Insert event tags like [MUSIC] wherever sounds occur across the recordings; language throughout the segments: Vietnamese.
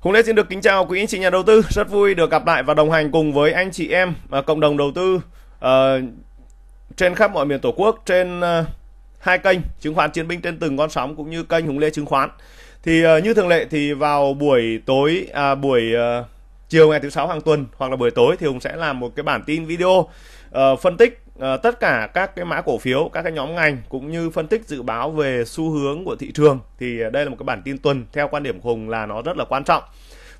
Hùng Lê xin được kính chào quý anh chị nhà đầu tư, rất vui được gặp lại và đồng hành cùng với anh chị em và cộng đồng đầu tư uh, trên khắp mọi miền Tổ quốc trên uh, hai kênh chứng khoán chiến binh trên từng con sóng cũng như kênh Hùng Lê chứng khoán. Thì uh, như thường lệ thì vào buổi tối à, buổi uh, chiều ngày thứ sáu hàng tuần hoặc là buổi tối thì Hùng sẽ làm một cái bản tin video uh, phân tích Ờ, tất cả các cái mã cổ phiếu các cái nhóm ngành cũng như phân tích dự báo về xu hướng của thị trường thì đây là một cái bản tin tuần theo quan điểm hùng là nó rất là quan trọng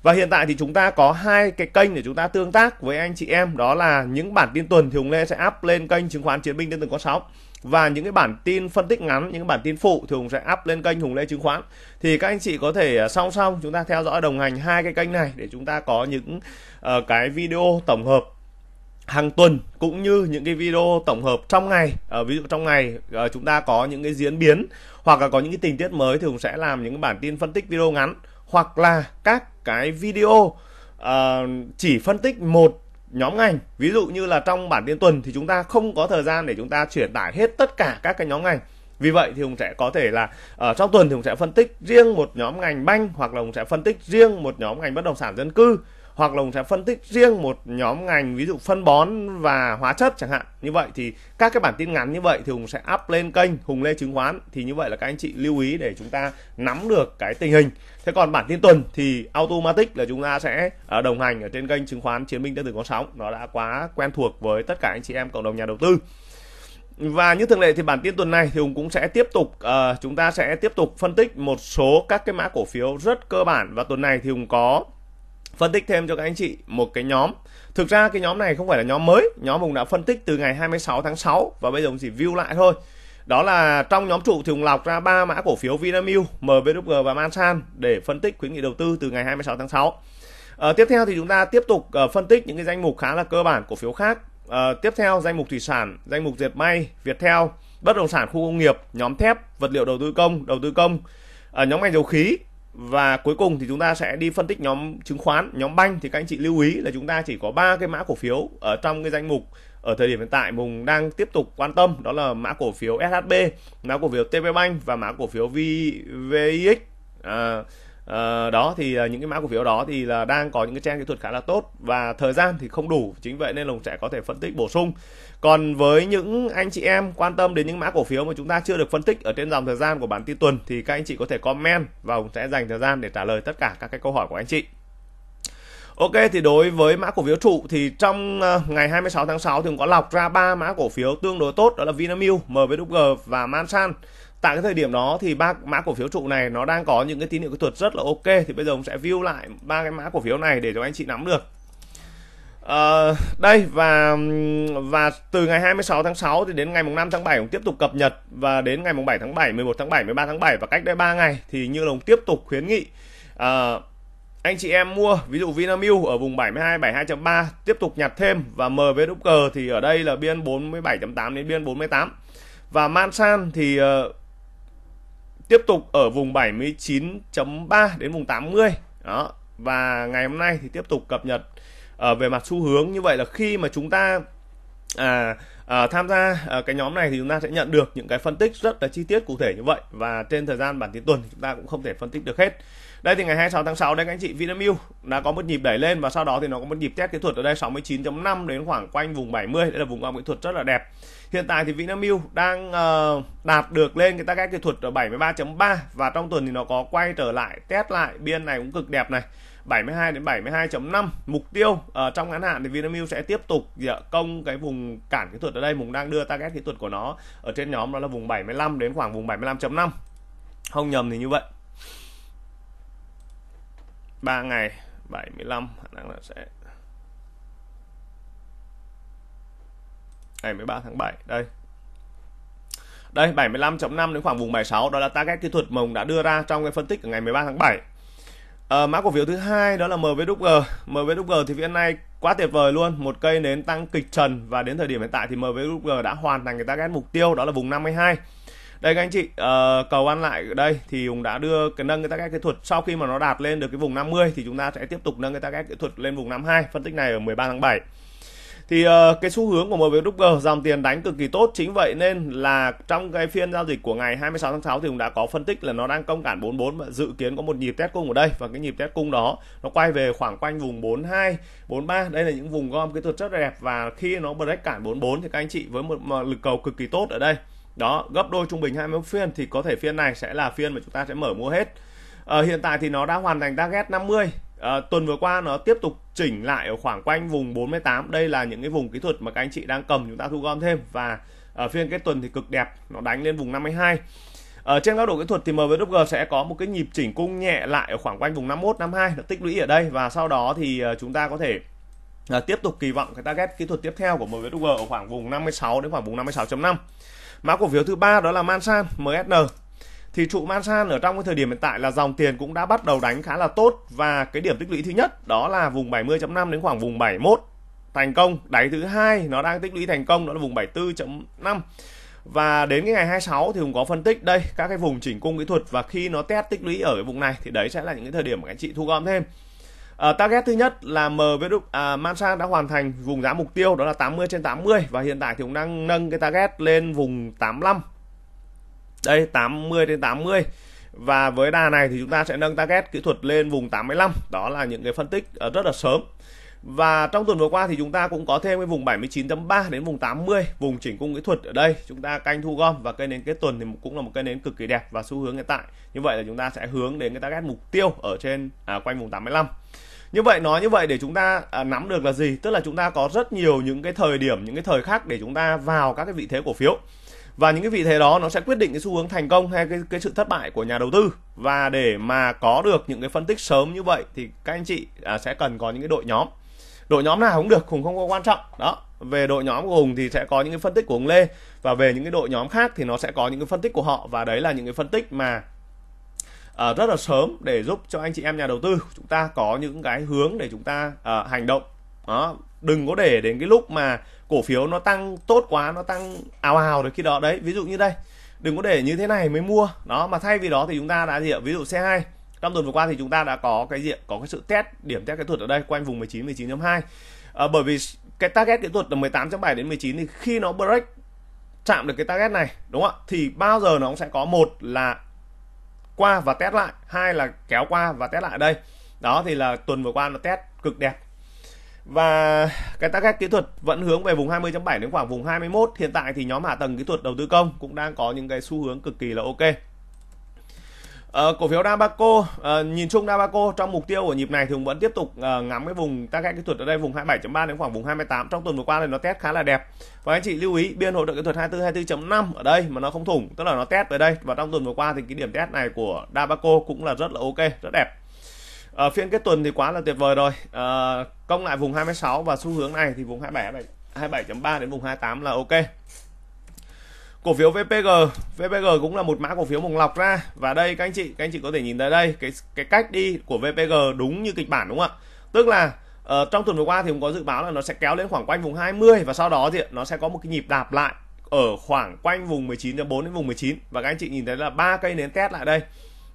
và hiện tại thì chúng ta có hai cái kênh để chúng ta tương tác với anh chị em đó là những bản tin tuần thì hùng lê sẽ up lên kênh chứng khoán chiến binh trên từng con sóng và những cái bản tin phân tích ngắn những cái bản tin phụ thì hùng sẽ up lên kênh hùng lê chứng khoán thì các anh chị có thể à, song song chúng ta theo dõi đồng hành hai cái kênh này để chúng ta có những uh, cái video tổng hợp hàng tuần cũng như những cái video tổng hợp trong ngày à, ví dụ trong ngày à, chúng ta có những cái diễn biến hoặc là có những cái tình tiết mới thì cũng sẽ làm những bản tin phân tích video ngắn hoặc là các cái video à, chỉ phân tích một nhóm ngành ví dụ như là trong bản tin tuần thì chúng ta không có thời gian để chúng ta chuyển tải hết tất cả các cái nhóm ngành vì vậy thì hùng sẽ có thể là ở trong tuần thì hùng sẽ phân tích riêng một nhóm ngành banh hoặc là hùng sẽ phân tích riêng một nhóm ngành bất động sản dân cư hoặc là Hùng sẽ phân tích riêng một nhóm ngành ví dụ phân bón và hóa chất chẳng hạn như vậy thì các cái bản tin ngắn như vậy thì Hùng sẽ up lên kênh Hùng Lê Chứng khoán thì như vậy là các anh chị lưu ý để chúng ta nắm được cái tình hình thế còn bản tin tuần thì automatic là chúng ta sẽ ờ, đồng hành ở trên kênh chứng khoán chiến binh điện tử có sóng nó đã quá quen thuộc với tất cả anh chị em cộng đồng nhà đầu tư và như thường lệ thì bản tin tuần này thì Hùng cũng sẽ tiếp tục uh, chúng ta sẽ tiếp tục phân tích một số các cái mã cổ phiếu rất cơ bản và tuần này thì Hùng có phân tích thêm cho các anh chị một cái nhóm thực ra cái nhóm này không phải là nhóm mới nhóm hùng đã phân tích từ ngày 26 tháng 6 và bây giờ hùng chỉ view lại thôi đó là trong nhóm trụ thì hùng lọc ra ba mã cổ phiếu Vinamilk, MVWG và Mansan để phân tích khuyến nghị đầu tư từ ngày 26 tháng 6 à, ờ, tiếp theo thì chúng ta tiếp tục uh, phân tích những cái danh mục khá là cơ bản cổ phiếu khác à, tiếp theo danh mục thủy sản danh mục dệt may Viettel bất động sản khu công nghiệp nhóm thép vật liệu đầu tư công đầu tư công à, nhóm ngành dầu khí và cuối cùng thì chúng ta sẽ đi phân tích nhóm chứng khoán nhóm banh thì các anh chị lưu ý là chúng ta chỉ có ba cái mã cổ phiếu ở trong cái danh mục ở thời điểm hiện tại Mùng đang tiếp tục quan tâm đó là mã cổ phiếu SHB, mã cổ phiếu TP Bank và mã cổ phiếu VVX. À, Ờ, đó thì à, những cái mã cổ phiếu đó thì là đang có những cái trang kỹ thuật khá là tốt và thời gian thì không đủ chính vậy nên lồng trẻ có thể phân tích bổ sung còn với những anh chị em quan tâm đến những mã cổ phiếu mà chúng ta chưa được phân tích ở trên dòng thời gian của bản tin tuần thì các anh chị có thể comment và Hùng sẽ dành thời gian để trả lời tất cả các cái câu hỏi của anh chị Ok thì đối với mã cổ phiếu trụ thì trong ờ, ngày 26 tháng 6 thì cũng có lọc ra ba mã cổ phiếu tương đối tốt đó là Vinamilk, MVG và Mansan tại cái thời điểm đó thì ba mã cổ phiếu trụ này nó đang có những cái tín hiệu kỹ thuật rất là ok thì bây giờ mình sẽ view lại ba cái mã cổ phiếu này để cho anh chị nắm được à, đây và và từ ngày 26 tháng 6 thì đến ngày mùng 5 tháng 7 ông tiếp tục cập nhật và đến ngày mùng 7 tháng 7 11 tháng 7 13 tháng 7 và cách đây 3 ngày thì như lồng tiếp tục khuyến nghị à, anh chị em mua ví dụ Vinamilk ở vùng 72 72.3 tiếp tục nhặt thêm và MV thì ở đây là biên 47.8 đến biên 48 và Mansan thì uh, tiếp tục ở vùng 79.3 đến vùng 80 đó và ngày hôm nay thì tiếp tục cập nhật ở ờ, về mặt xu hướng như vậy là khi mà chúng ta à, à, tham gia à, cái nhóm này thì chúng ta sẽ nhận được những cái phân tích rất là chi tiết cụ thể như vậy và trên thời gian bản tin tuần thì chúng ta cũng không thể phân tích được hết đây thì ngày 26 tháng 6 đây các anh chị Vinamilk đã có một nhịp đẩy lên và sau đó thì nó có một nhịp test kỹ thuật ở đây 69.5 đến khoảng quanh vùng 70 đây là vùng góc kỹ thuật rất là đẹp hiện tại thì Vinamilk đang uh, đạt được lên cái target kỹ thuật ở 73.3 và trong tuần thì nó có quay trở lại test lại biên này cũng cực đẹp này 72 đến 72.5 mục tiêu ở ờ, trong ngắn hạn thì Vinamilk sẽ tiếp tục công cái vùng cản kỹ thuật ở đây vùng đang đưa target kỹ thuật của nó ở trên nhóm đó là vùng 75 đến khoảng vùng 75.5 không nhầm thì như vậy 3 ngày 75 khả năng là sẽ ngày 13 tháng 7 đây đây 75.5 đến khoảng vùng 76 đó là target kỹ thuật mà ông đã đưa ra trong cái phân tích của ngày 13 tháng 7 à, ờ, mã cổ phiếu thứ hai đó là MVDG MVDG thì hiện nay quá tuyệt vời luôn một cây nến tăng kịch trần và đến thời điểm hiện tại thì MVDG đã hoàn thành cái target mục tiêu đó là vùng 52 đây các anh chị uh, cầu ăn lại ở đây thì Hùng đã đưa cái nâng cái target kỹ thuật sau khi mà nó đạt lên được cái vùng 50 thì chúng ta sẽ tiếp tục nâng cái target kỹ thuật lên vùng 52 phân tích này ở 13 tháng 7 thì uh, cái xu hướng của MB Doubler dòng tiền đánh cực kỳ tốt chính vậy nên là trong cái phiên giao dịch của ngày 26 tháng 6 thì cũng đã có phân tích là nó đang công cản 44 và dự kiến có một nhịp test cung ở đây và cái nhịp test cung đó nó quay về khoảng quanh vùng 42 43 đây là những vùng gom kỹ thuật rất đẹp và khi nó break cản 44 thì các anh chị với một lực cầu cực kỳ tốt ở đây đó gấp đôi trung bình 21 phiên thì có thể phiên này sẽ là phiên mà chúng ta sẽ mở mua hết à, hiện tại thì nó đã hoàn thành target 50 À, tuần vừa qua nó tiếp tục chỉnh lại ở khoảng quanh vùng 48 đây là những cái vùng kỹ thuật mà các anh chị đang cầm chúng ta thu gom thêm và ở phiên kết tuần thì cực đẹp nó đánh lên vùng 52 ở ờ, trên góc độ kỹ thuật thì MVG sẽ có một cái nhịp chỉnh cung nhẹ lại ở khoảng quanh vùng 51 52 nó tích lũy ở đây và sau đó thì ờ, chúng ta có thể à, tiếp tục kỳ vọng cái target kỹ thuật tiếp theo của MVG ở khoảng vùng 56 đến khoảng vùng 56.5 mã cổ phiếu thứ ba đó là Mansan MSN thì trụ Masan ở trong cái thời điểm hiện tại là dòng tiền cũng đã bắt đầu đánh khá là tốt và cái điểm tích lũy thứ nhất đó là vùng 70.5 đến khoảng vùng 71 thành công đáy thứ hai nó đang tích lũy thành công đó là vùng 74.5 và đến cái ngày 26 thì cũng có phân tích đây các cái vùng chỉnh cung kỹ thuật và khi nó test tích lũy ở cái vùng này thì đấy sẽ là những cái thời điểm mà các chị thu gom thêm à, target thứ nhất là MVD à, Mansan đã hoàn thành vùng giá mục tiêu đó là 80 trên 80 và hiện tại thì cũng đang nâng cái target lên vùng 85 đây 80 đến 80 và với đà này thì chúng ta sẽ nâng target kỹ thuật lên vùng 85 đó là những cái phân tích ờ, rất là sớm và trong tuần vừa qua thì chúng ta cũng có thêm cái vùng 79.3 đến vùng 80 vùng chỉnh cung kỹ thuật ở đây chúng ta canh thu gom và cây nến kết tuần thì cũng là một cây nến cực kỳ đẹp và xu hướng hiện tại như vậy là chúng ta sẽ hướng đến cái target mục tiêu ở trên à, quanh vùng 85 như vậy nói như vậy để chúng ta à, nắm được là gì tức là chúng ta có rất nhiều những cái thời điểm những cái thời khác để chúng ta vào các cái vị thế cổ phiếu và những cái vị thế đó nó sẽ quyết định cái xu hướng thành công hay cái cái sự thất bại của nhà đầu tư và để mà có được những cái phân tích sớm như vậy thì các anh chị à, sẽ cần có những cái đội nhóm đội nhóm nào cũng được hùng không có quan trọng đó về đội nhóm của hùng thì sẽ có những cái phân tích của hùng lê và về những cái đội nhóm khác thì nó sẽ có những cái phân tích của họ và đấy là những cái phân tích mà uh, rất là sớm để giúp cho anh chị em nhà đầu tư chúng ta có những cái hướng để chúng ta uh, hành động đó đừng có để đến cái lúc mà cổ phiếu nó tăng tốt quá nó tăng ào ào đấy khi đó đấy ví dụ như đây đừng có để như thế này mới mua đó mà thay vì đó thì chúng ta đã gì ạ ví dụ C2 trong tuần vừa qua thì chúng ta đã có cái diện, có cái sự test điểm test kỹ thuật ở đây quanh vùng 19 19.2 à, bởi vì cái target kỹ thuật là 18.7 đến 19 thì khi nó break chạm được cái target này đúng không ạ thì bao giờ nó cũng sẽ có một là qua và test lại hai là kéo qua và test lại đây đó thì là tuần vừa qua nó test cực đẹp và cái tác các kỹ thuật vẫn hướng về vùng 20.7 đến khoảng vùng 21 hiện tại thì nhóm hạ tầng kỹ thuật đầu tư công cũng đang có những cái xu hướng cực kỳ là ok Uh, cổ phiếu Dabaco uh, nhìn chung Dabaco trong mục tiêu của nhịp này thì cũng vẫn tiếp tục uh, ngắm cái vùng tác kỹ thuật ở đây vùng 27.3 đến khoảng vùng 28 trong tuần vừa qua thì nó test khá là đẹp và anh chị lưu ý biên hỗ trợ kỹ thuật 2424.5 ở đây mà nó không thủng tức là nó test về đây và trong tuần vừa qua thì cái điểm test này của Dabaco cũng là rất là ok rất đẹp ở ờ, phiên kết tuần thì quá là tuyệt vời rồi à, công lại vùng 26 và xu hướng này thì vùng 27 27.3 đến vùng 28 là ok cổ phiếu VPG VPG cũng là một mã cổ phiếu mùng lọc ra và đây các anh chị các anh chị có thể nhìn thấy đây cái cái cách đi của VPG đúng như kịch bản đúng không ạ tức là Ờ, trong tuần vừa qua thì cũng có dự báo là nó sẽ kéo lên khoảng quanh vùng 20 và sau đó thì nó sẽ có một cái nhịp đạp lại ở khoảng quanh vùng 19.4 đến vùng 19 và các anh chị nhìn thấy là ba cây nến test lại đây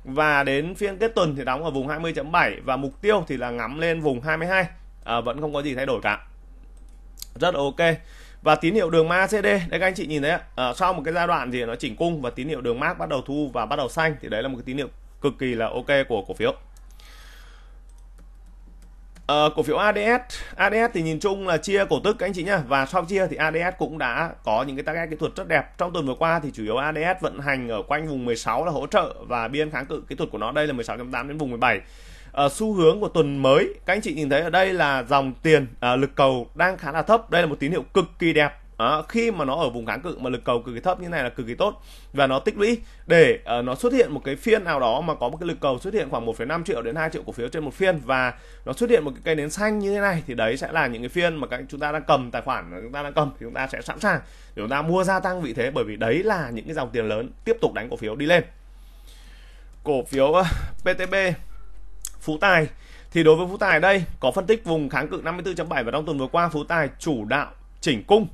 và đến phiên kết tuần thì đóng ở vùng 20.7 và mục tiêu thì là ngắm lên vùng 22 à, vẫn không có gì thay đổi cả rất ok và tín hiệu đường macd CD đấy các anh chị nhìn thấy à, sau một cái giai đoạn gì nó chỉnh cung và tín hiệu đường mac bắt đầu thu và bắt đầu xanh thì đấy là một cái tín hiệu cực kỳ là ok của cổ phiếu Uh, cổ phiếu ADS, ADS thì nhìn chung là chia cổ tức các anh chị nhá và sau chia thì ADS cũng đã có những cái target kỹ thuật rất đẹp. Trong tuần vừa qua thì chủ yếu ADS vận hành ở quanh vùng 16 là hỗ trợ và biên kháng cự kỹ thuật của nó đây là 16.8 đến vùng 17. Uh, ờ, xu hướng của tuần mới các anh chị nhìn thấy ở đây là dòng tiền uh, lực cầu đang khá là thấp. Đây là một tín hiệu cực kỳ đẹp đó, khi mà nó ở vùng kháng cự mà lực cầu cực kỳ thấp như này là cực kỳ tốt và nó tích lũy để uh, nó xuất hiện một cái phiên nào đó mà có một cái lực cầu xuất hiện khoảng 1,5 triệu đến 2 triệu cổ phiếu trên một phiên và nó xuất hiện một cái cây nến xanh như thế này thì đấy sẽ là những cái phiên mà các chúng ta đang cầm tài khoản chúng ta đang cầm thì chúng ta sẽ sẵn sàng để chúng ta mua gia tăng vị thế bởi vì đấy là những cái dòng tiền lớn tiếp tục đánh cổ phiếu đi lên cổ phiếu ờ, PTB Phú Tài thì đối với Phú Tài đây có phân tích vùng kháng cự 54.7 và trong tuần vừa qua Phú Tài chủ đạo chỉnh cung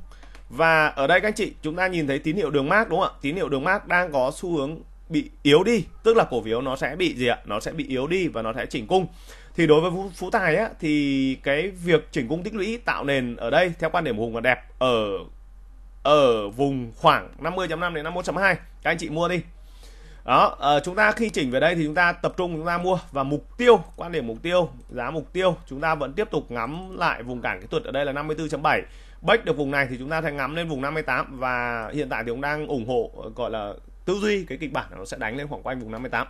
và ở đây các anh chị chúng ta nhìn thấy tín hiệu đường mát đúng không ạ tín hiệu đường mát đang có xu hướng bị yếu đi tức là cổ phiếu nó sẽ bị gì ạ nó sẽ bị yếu đi và nó sẽ chỉnh cung thì đối với phú, tài á, thì cái việc chỉnh cung tích lũy tạo nền ở đây theo quan điểm hùng là đẹp ở ở vùng khoảng 50.5 đến 51.2 các anh chị mua đi đó à, chúng ta khi chỉnh về đây thì chúng ta tập trung chúng ta mua và mục tiêu quan điểm mục tiêu giá mục tiêu chúng ta vẫn tiếp tục ngắm lại vùng cản kỹ thuật ở đây là 54.7 bách được vùng này thì chúng ta sẽ ngắm lên vùng 58 và hiện tại thì cũng đang ủng hộ gọi là tư duy cái kịch bản nó sẽ đánh lên khoảng quanh vùng 58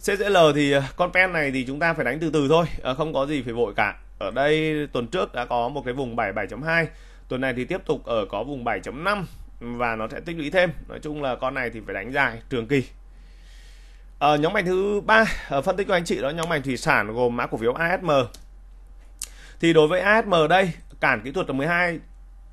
CZL thì à, con pen này thì chúng ta phải đánh từ từ thôi à, không có gì phải vội cả ở đây tuần trước đã có một cái vùng 77.2 tuần này thì tiếp tục ở có vùng 7.5 và nó sẽ tích lũy thêm nói chung là con này thì phải đánh dài trường kỳ ở ờ, nhóm ngành thứ ba ờ, phân tích cho anh chị đó nhóm ngành thủy sản gồm mã cổ phiếu ASM thì đối với ASM đây cản kỹ thuật là 12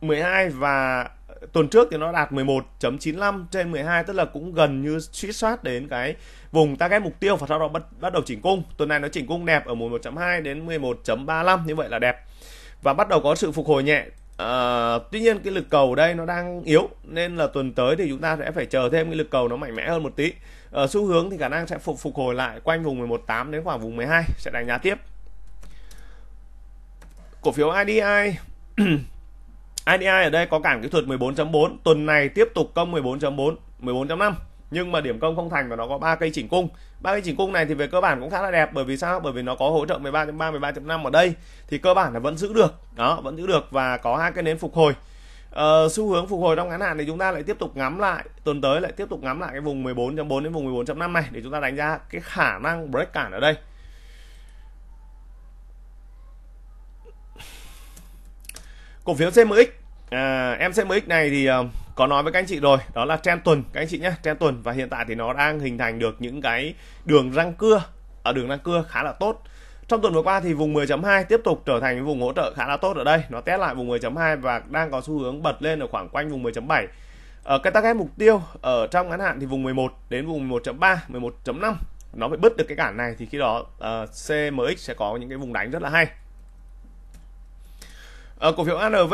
12 và tuần trước thì nó đạt 11.95 trên 12 tức là cũng gần như suýt soát đến cái vùng target mục tiêu và sau đó bắt bắt đầu chỉnh cung. Tuần này nó chỉnh cung đẹp ở 11.2 đến 11.35 như vậy là đẹp. Và bắt đầu có sự phục hồi nhẹ. À, tuy nhiên cái lực cầu ở đây nó đang yếu nên là tuần tới thì chúng ta sẽ phải chờ thêm cái lực cầu nó mạnh mẽ hơn một tí. Ở ờ, xu hướng thì khả năng sẽ phục phục hồi lại quanh vùng 11.8 đến khoảng vùng 12 sẽ đánh giá tiếp cổ phiếu IDI IDI [CLEARS THROAT] ở đây có cản kỹ thuật 14.4 tuần này tiếp tục công 14.4 14.5 nhưng mà điểm công không thành và nó có ba cây chỉnh cung ba cây chỉnh cung này thì về cơ bản cũng khá là đẹp bởi vì sao bởi vì nó có hỗ trợ 13.3 13.5 ở đây thì cơ bản là vẫn giữ được đó vẫn giữ được và có hai cái nến phục hồi Uh, xu hướng phục hồi trong ngắn hạn thì chúng ta lại tiếp tục ngắm lại tuần tới lại tiếp tục ngắm lại cái vùng 14.4 đến vùng 14.5 này để chúng ta đánh giá cái khả năng break cản ở đây cổ phiếu CMX à, em CMX này thì uh, có nói với các anh chị rồi đó là trend tuần các anh chị nhé trend tuần và hiện tại thì nó đang hình thành được những cái đường răng cưa ở ờ, đường răng cưa khá là tốt trong tuần vừa qua thì vùng 10.2 tiếp tục trở thành vùng hỗ trợ khá là tốt ở đây nó test lại vùng 10.2 và đang có xu hướng bật lên ở khoảng quanh vùng 10.7 ở ờ, cái target mục tiêu ở trong ngắn hạn thì vùng 11 đến vùng 11.3 11.5 nó phải bứt được cái cản này thì khi đó uh, CMX sẽ có những cái vùng đánh rất là hay ở ờ, cổ phiếu ANV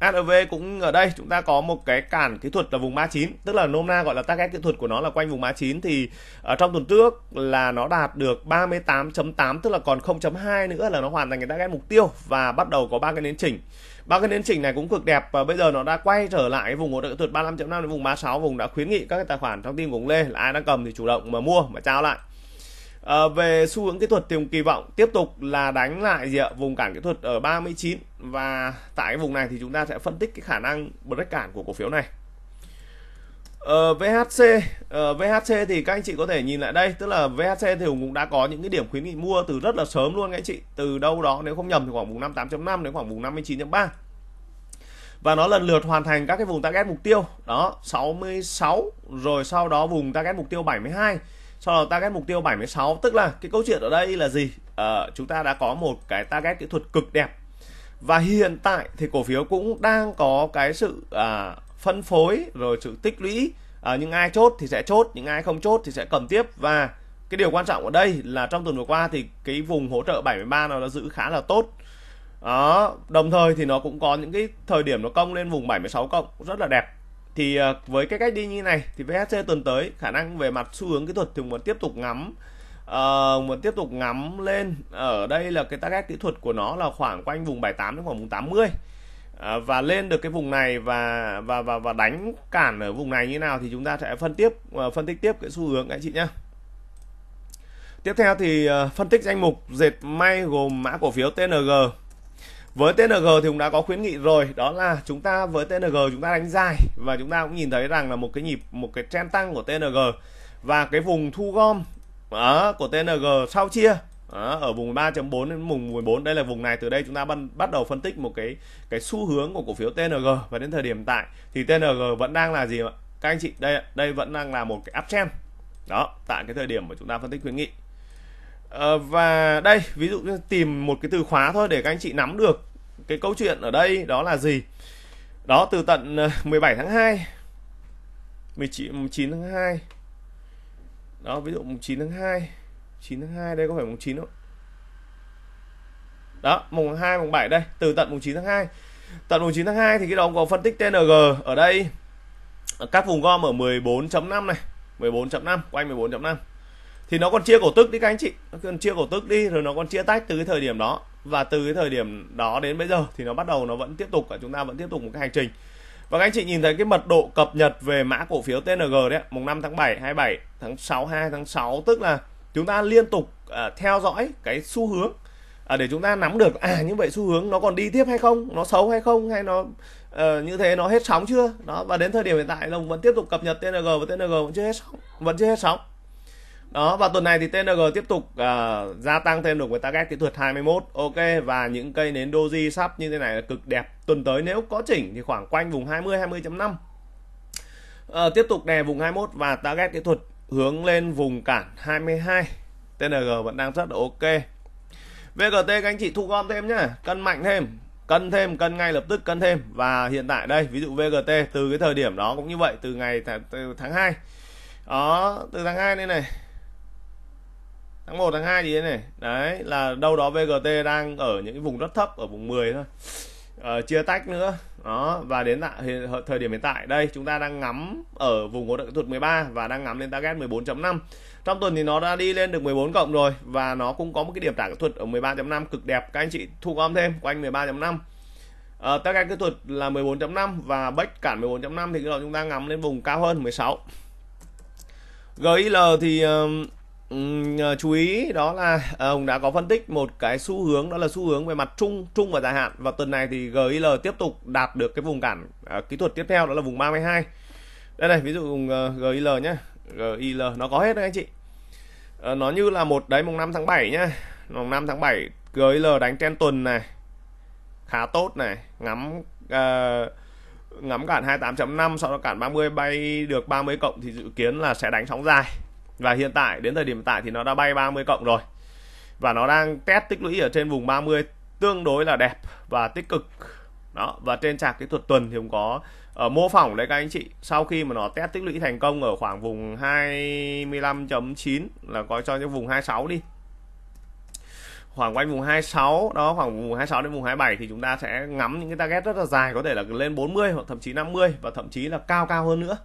ANV [CLEARS THROAT] cũng ở đây chúng ta có một cái cản kỹ thuật là vùng 39 tức là nôm na gọi là target kỹ thuật của nó là quanh vùng 39 thì ở ờ, trong tuần trước là nó đạt được 38.8 tức là còn 0.2 nữa là nó hoàn thành cái target mục tiêu và bắt đầu có ba cái nến chỉnh ba cái nến chỉnh này cũng cực đẹp và bây giờ nó đã quay trở lại vùng hỗ trợ kỹ thuật 35.5 đến vùng 36 vùng đã khuyến nghị các cái tài khoản trong team của ông Lê là ai đang cầm thì chủ động mà mua mà trao lại À, về xu hướng kỹ thuật thì kỳ vọng tiếp tục là đánh lại gì ạ? Vùng cản kỹ thuật ở 39 và tại cái vùng này thì chúng ta sẽ phân tích cái khả năng break cản của cổ phiếu này. Ờ, VHC ờ, VHC thì các anh chị có thể nhìn lại đây tức là VHC thì Hùng cũng đã có những cái điểm khuyến nghị mua từ rất là sớm luôn anh chị từ đâu đó nếu không nhầm thì khoảng vùng 58.5 đến khoảng vùng 59.3 và nó lần lượt hoàn thành các cái vùng target mục tiêu đó 66 rồi sau đó vùng target mục tiêu 72 sau đó target mục tiêu 76 tức là cái câu chuyện ở đây là gì à, chúng ta đã có một cái target kỹ thuật cực đẹp và hiện tại thì cổ phiếu cũng đang có cái sự à, phân phối rồi sự tích lũy à, những ai chốt thì sẽ chốt những ai không chốt thì sẽ cầm tiếp và cái điều quan trọng ở đây là trong tuần vừa qua thì cái vùng hỗ trợ 73 nó đã giữ khá là tốt đó đồng thời thì nó cũng có những cái thời điểm nó công lên vùng 76 cộng rất là đẹp thì ờ, với cái cách đi như này thì VHC tuần tới khả năng về mặt xu hướng kỹ thuật thì muốn tiếp tục ngắm uh, muốn tiếp tục ngắm lên ở đây là cái target kỹ thuật của nó là khoảng quanh vùng 78 đến khoảng vùng 80 uh, ờ, và lên được cái vùng này và và và và đánh cản ở vùng này như thế nào thì chúng ta sẽ phân tiếp uh, phân tích tiếp cái xu hướng anh chị nhé Tiếp theo thì uh, phân tích danh mục dệt may gồm mã cổ phiếu TNG với TNG thì cũng đã có khuyến nghị rồi đó là chúng ta với TNG chúng ta đánh dài và chúng ta cũng nhìn thấy rằng là một cái nhịp một cái trend tăng của TNG và cái vùng thu gom đó, ờ, của TNG sau chia đó, ờ, ở vùng 3.4 đến vùng 14 đây là vùng này từ đây chúng ta bắt bắt đầu phân tích một cái cái xu hướng của cổ phiếu TNG và đến thời điểm tại thì TNG vẫn đang là gì ạ các anh chị đây đây vẫn đang là một cái uptrend đó tại cái thời điểm mà chúng ta phân tích khuyến nghị Ờ, và đây ví dụ như tìm một cái từ khóa thôi để các anh chị nắm được cái câu chuyện ở đây đó là gì đó từ tận 17 ờ, tháng 2 19 tháng 2 đó ví dụ mùng 9 tháng 2 9 tháng 2 đây có phải mùng 9 không đó mùng 2 mùng 7 đây từ tận mùng 9 tháng 2 tận mùng 9 tháng 2 thì cái đó có phân tích TNG ở đây các vùng gom ở 14.5 này 14.5 quanh 14.5 thì nó còn chia cổ tức đi các anh chị nó còn chia cổ tức đi rồi nó còn chia tách từ cái thời điểm đó và từ cái thời điểm đó đến bây giờ thì nó bắt đầu nó vẫn tiếp tục và chúng ta vẫn tiếp tục một cái hành trình và các anh chị nhìn thấy cái mật độ cập nhật về mã cổ phiếu TNG đấy mùng 5 tháng 7 27 tháng 6 2 tháng 6 tức là chúng ta liên tục uh, theo dõi cái xu hướng uh, để chúng ta nắm được à như vậy xu hướng nó còn đi tiếp hay không nó xấu hay không hay nó uh, như thế nó hết sóng chưa đó và đến thời điểm hiện tại là vẫn tiếp tục cập nhật TNG và TNG vẫn chưa hết sóng vẫn chưa hết sóng đó và tuần này thì TNG tiếp tục uh, gia tăng thêm được với target kỹ thuật 21 ok và những cây nến doji sắp như thế này là cực đẹp tuần tới nếu có chỉnh thì khoảng quanh vùng 20 20.5 uh, tiếp tục đè vùng 21 và target kỹ thuật hướng lên vùng cản 22 TNG vẫn đang rất là ok VGT các anh chị thu gom thêm nhá cân mạnh thêm cân thêm cân ngay lập tức cân thêm và hiện tại đây ví dụ VGT từ cái thời điểm đó cũng như vậy từ ngày th từ tháng 2 đó từ tháng 2 đây này tháng 1 tháng 2 gì thế này đấy là đâu đó VGT đang ở những vùng rất thấp ở vùng 10 thôi uh, chia tách nữa đó và đến tại thời điểm hiện tại đây chúng ta đang ngắm ở vùng hỗ trợ kỹ thuật 13 và đang ngắm lên target 14.5 trong tuần thì nó đã đi lên được 14 cộng rồi và nó cũng có một cái điểm tả kỹ thuật ở 13.5 cực đẹp các anh chị thu gom thêm quanh 13.5 Uh, ờ, target kỹ thuật là 14.5 và bách cản 14.5 thì cái chúng ta ngắm lên vùng cao hơn 16 GIL thì uh, Ờ, chú ý đó là ờ, ông đã có phân tích một cái xu hướng đó là xu hướng về mặt trung trung và dài hạn và tuần này thì GIL tiếp tục đạt được cái vùng cản uh, kỹ thuật tiếp theo đó là vùng 32 đây này ví dụ vùng uh, GIL nhé GIL nó có hết đấy anh chị uh, nó như là một đấy mùng 5 tháng 7 nhá mùng 5 tháng 7 GIL đánh trên tuần này khá tốt này ngắm uh, ngắm cản 28.5 sau đó cản 30 bay được 30 cộng thì dự kiến là sẽ đánh sóng dài và hiện tại đến thời điểm tại thì nó đã bay 30 cộng rồi và nó đang test tích lũy ở trên vùng 30 tương đối là đẹp và tích cực đó và trên trạc kỹ thuật tuần thì cũng có ở ờ, mô phỏng đấy các anh chị sau khi mà nó test tích lũy thành công ở khoảng vùng 25.9 là có cho những vùng 26 đi khoảng quanh vùng 26 đó khoảng vùng 26 đến vùng 27 thì chúng ta sẽ ngắm những cái target rất là dài có thể là lên 40 hoặc thậm chí 50 và thậm chí là cao cao hơn nữa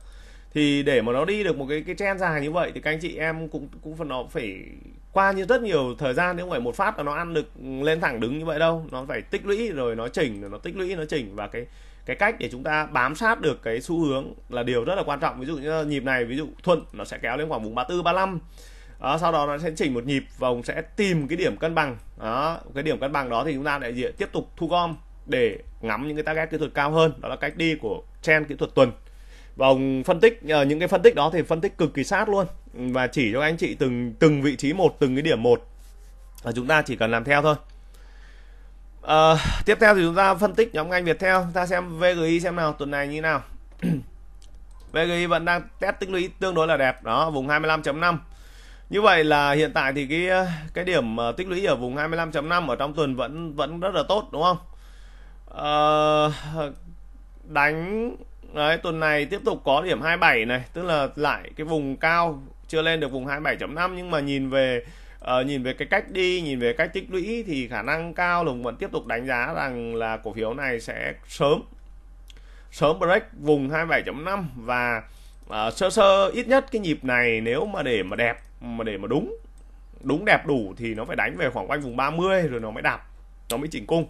thì để mà nó đi được một cái cái trend dài như vậy thì các anh chị em cũng cũng phần nó phải qua như rất nhiều thời gian chứ không phải một phát là nó ăn được lên thẳng đứng như vậy đâu nó phải tích lũy rồi nó chỉnh rồi nó tích lũy nó chỉnh và cái cái cách để chúng ta bám sát được cái xu hướng là điều rất là quan trọng ví dụ như nhịp này ví dụ thuận nó sẽ kéo lên khoảng vùng 34 35 đó, sau đó nó sẽ chỉnh một nhịp vòng sẽ tìm cái điểm cân bằng đó cái điểm cân bằng đó thì chúng ta lại tiếp tục thu gom để ngắm những cái target kỹ thuật cao hơn đó là cách đi của trend kỹ thuật tuần và ông phân tích ờ, những cái phân tích đó thì phân tích cực kỳ sát luôn và chỉ cho anh chị từng từng vị trí một từng cái điểm một và chúng ta chỉ cần làm theo thôi à, tiếp theo thì chúng ta phân tích nhóm ngành Việt theo ta xem VGI xem nào tuần này như nào [CLEARS THROAT] VGI vẫn đang test tích lũy tương đối là đẹp đó vùng 25.5 như vậy là hiện tại thì cái ờ, cái điểm tích lũy ở vùng 25.5 ở trong tuần vẫn vẫn rất là tốt đúng không à, đánh Đấy, tuần này tiếp tục có điểm 27 này, tức là lại cái vùng cao chưa lên được vùng 27.5 nhưng mà nhìn về uh, nhìn về cái cách đi, nhìn về cách tích lũy thì khả năng cao Lùng vẫn tiếp tục đánh giá rằng là cổ phiếu này sẽ sớm sớm break vùng 27.5 và uh, sơ sơ ít nhất cái nhịp này nếu mà để mà đẹp mà để mà đúng đúng đẹp đủ thì nó phải đánh về khoảng quanh vùng 30 rồi nó mới đạp nó mới chỉnh cung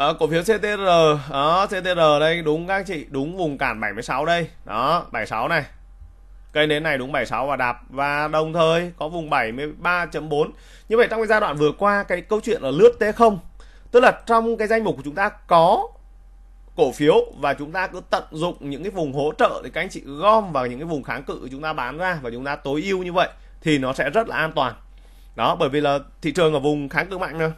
à, cổ phiếu CTR đó ờ, CTR đây đúng các anh chị đúng vùng cản 76 đây đó 76 này cây nến này đúng 76 và đạp và đồng thời có vùng 73.4 như vậy trong cái giai đoạn vừa qua cái câu chuyện là lướt T0 tức là trong cái danh mục của chúng ta có cổ phiếu và chúng ta cứ tận dụng những cái vùng hỗ trợ thì các anh chị gom vào những cái vùng kháng cự chúng ta bán ra và chúng ta tối ưu như vậy thì nó sẽ rất là an toàn đó bởi vì là thị trường ở vùng kháng cự mạnh nữa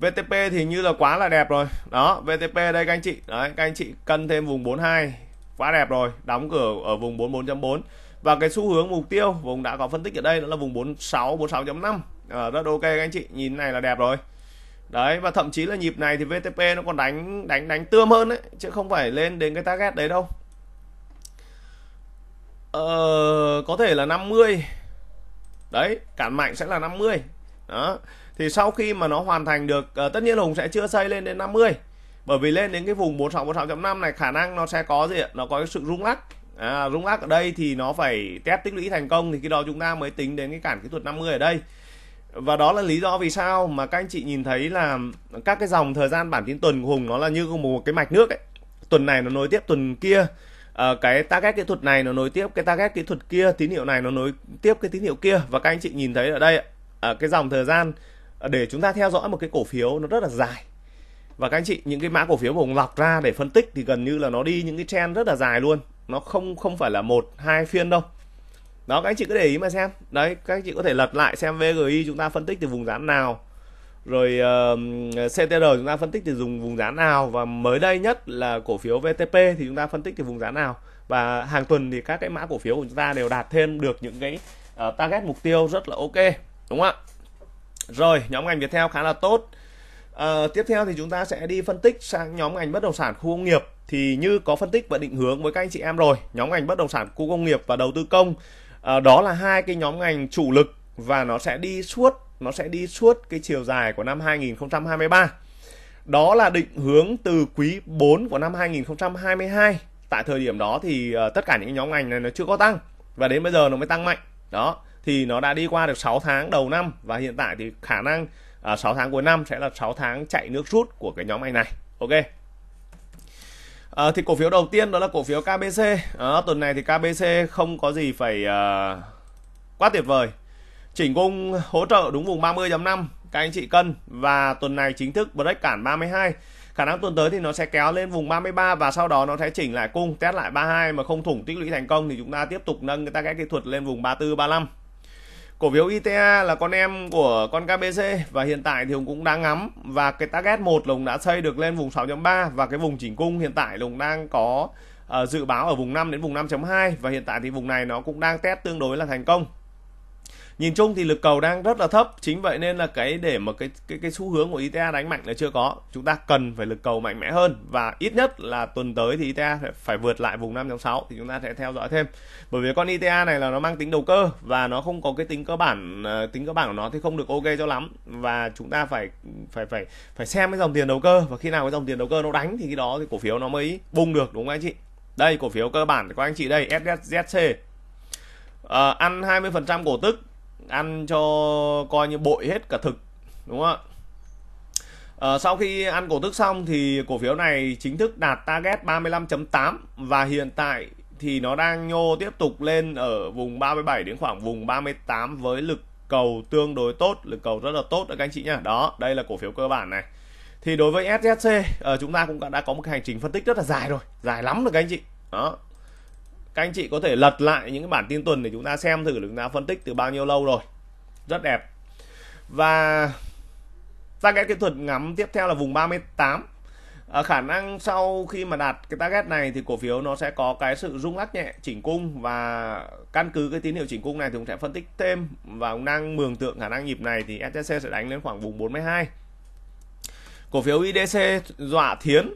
VTP thì như là quá là đẹp rồi đó VTP đây các anh chị đấy các anh chị cân thêm vùng 42 quá đẹp rồi đóng cửa ở vùng 44.4 và cái xu hướng mục tiêu vùng đã có phân tích ở đây đó là vùng 46 46.5 à, rất ok các anh chị nhìn này là đẹp rồi đấy và thậm chí là nhịp này thì VTP nó còn đánh đánh đánh tươm hơn đấy chứ không phải lên đến cái target đấy đâu ờ, có thể là 50 đấy cản mạnh sẽ là 50 đó thì sau khi mà nó hoàn thành được uh, tất nhiên Hùng sẽ chưa xây lên đến 50 bởi vì lên đến cái vùng 4646.5 này khả năng nó sẽ có gì ạ nó có cái sự rung lắc à, rung lắc ở đây thì nó phải test tích lũy thành công thì khi đó chúng ta mới tính đến cái cản kỹ thuật 50 ở đây và đó là lý do vì sao mà các anh chị nhìn thấy là các cái dòng thời gian bản tin tuần của Hùng nó là như một cái mạch nước ấy tuần này nó nối tiếp tuần kia à, cái target kỹ thuật này nó nối tiếp cái target kỹ thuật kia tín hiệu này nó nối tiếp cái tín hiệu kia và các anh chị nhìn thấy ở đây à, cái dòng thời gian để chúng ta theo dõi một cái cổ phiếu nó rất là dài và các anh chị những cái mã cổ phiếu mà hùng lọc ra để phân tích thì gần như là nó đi những cái trend rất là dài luôn nó không không phải là một hai phiên đâu đó các anh chị cứ để ý mà xem đấy các anh chị có thể lật lại xem VGI chúng ta phân tích từ vùng giá nào rồi uh, CTR chúng ta phân tích từ dùng vùng giá nào và mới đây nhất là cổ phiếu VTP thì chúng ta phân tích từ vùng giá nào và hàng tuần thì các cái mã cổ phiếu của chúng ta đều đạt thêm được những cái uh, target mục tiêu rất là ok đúng không ạ rồi, nhóm ngành Việt theo khá là tốt. À, tiếp theo thì chúng ta sẽ đi phân tích sang nhóm ngành bất động sản khu công nghiệp. Thì như có phân tích và định hướng với các anh chị em rồi, nhóm ngành bất động sản khu công nghiệp và đầu tư công à, đó là hai cái nhóm ngành chủ lực và nó sẽ đi suốt nó sẽ đi suốt cái chiều dài của năm 2023. Đó là định hướng từ quý 4 của năm 2022. Tại thời điểm đó thì uh, tất cả những nhóm ngành này nó chưa có tăng và đến bây giờ nó mới tăng mạnh. Đó thì nó đã đi qua được 6 tháng đầu năm và hiện tại thì khả năng à, 6 tháng cuối năm sẽ là 6 tháng chạy nước rút của cái nhóm ngành này ok à, thì cổ phiếu đầu tiên đó là cổ phiếu KBC à, tuần này thì KBC không có gì phải à, quá tuyệt vời chỉnh cung hỗ trợ đúng vùng 30.5 các anh chị cân và tuần này chính thức break cản 32 khả năng tuần tới thì nó sẽ kéo lên vùng 33 và sau đó nó sẽ chỉnh lại cung test lại 32 mà không thủng tích lũy thành công thì chúng ta tiếp tục nâng cái target kỹ thuật lên vùng 34 35 Cổ phiếu ITA e là con em của con KBC và hiện tại thì Hùng cũng đang ngắm và cái target 1 là Hùng đã xây được lên vùng 6.3 và cái vùng chỉnh cung hiện tại là Hùng đang có uh, dự báo ở vùng 5 đến vùng 5.2 và hiện tại thì vùng này nó cũng đang test tương đối là thành công nhìn chung thì lực cầu đang rất là thấp chính vậy nên là cái để mà cái cái cái xu hướng của ITA đánh mạnh là chưa có chúng ta cần phải lực cầu mạnh mẽ hơn và ít nhất là tuần tới thì ITA phải, phải vượt lại vùng 5.6 thì chúng ta sẽ theo dõi thêm bởi vì con ITA này là nó mang tính đầu cơ và nó không có cái tính cơ bản ờ, tính cơ bản của nó thì không được ok cho lắm và chúng ta phải phải phải phải xem cái dòng tiền đầu cơ và khi nào cái dòng tiền đầu cơ nó đánh thì khi đó thì cổ phiếu nó mới bung được đúng không anh chị đây cổ phiếu cơ bản của anh chị đây SZC uh, ờ, ăn 20% cổ tức ăn cho coi như bội hết cả thực đúng không ạ À, sau khi ăn cổ tức xong thì cổ phiếu này chính thức đạt target 35.8 và hiện tại thì nó đang nhô tiếp tục lên ở vùng 37 đến khoảng vùng 38 với lực cầu tương đối tốt, lực cầu rất là tốt các anh chị nhá. Đó, đây là cổ phiếu cơ bản này. Thì đối với SZC ờ, chúng ta cũng đã có một cái hành trình phân tích rất là dài rồi, dài lắm rồi các anh chị. Đó các anh chị có thể lật lại những cái bản tin tuần để chúng ta xem thử chúng ta phân tích từ bao nhiêu lâu rồi rất đẹp và target kỹ thuật ngắm tiếp theo là vùng 38 à, khả năng sau khi mà đạt cái target này thì cổ phiếu nó sẽ có cái sự rung lắc nhẹ chỉnh cung và căn cứ cái tín hiệu chỉnh cung này thì cũng sẽ phân tích thêm và cũng đang mường tượng khả năng nhịp này thì STC sẽ đánh lên khoảng vùng 42 cổ phiếu IDC dọa thiến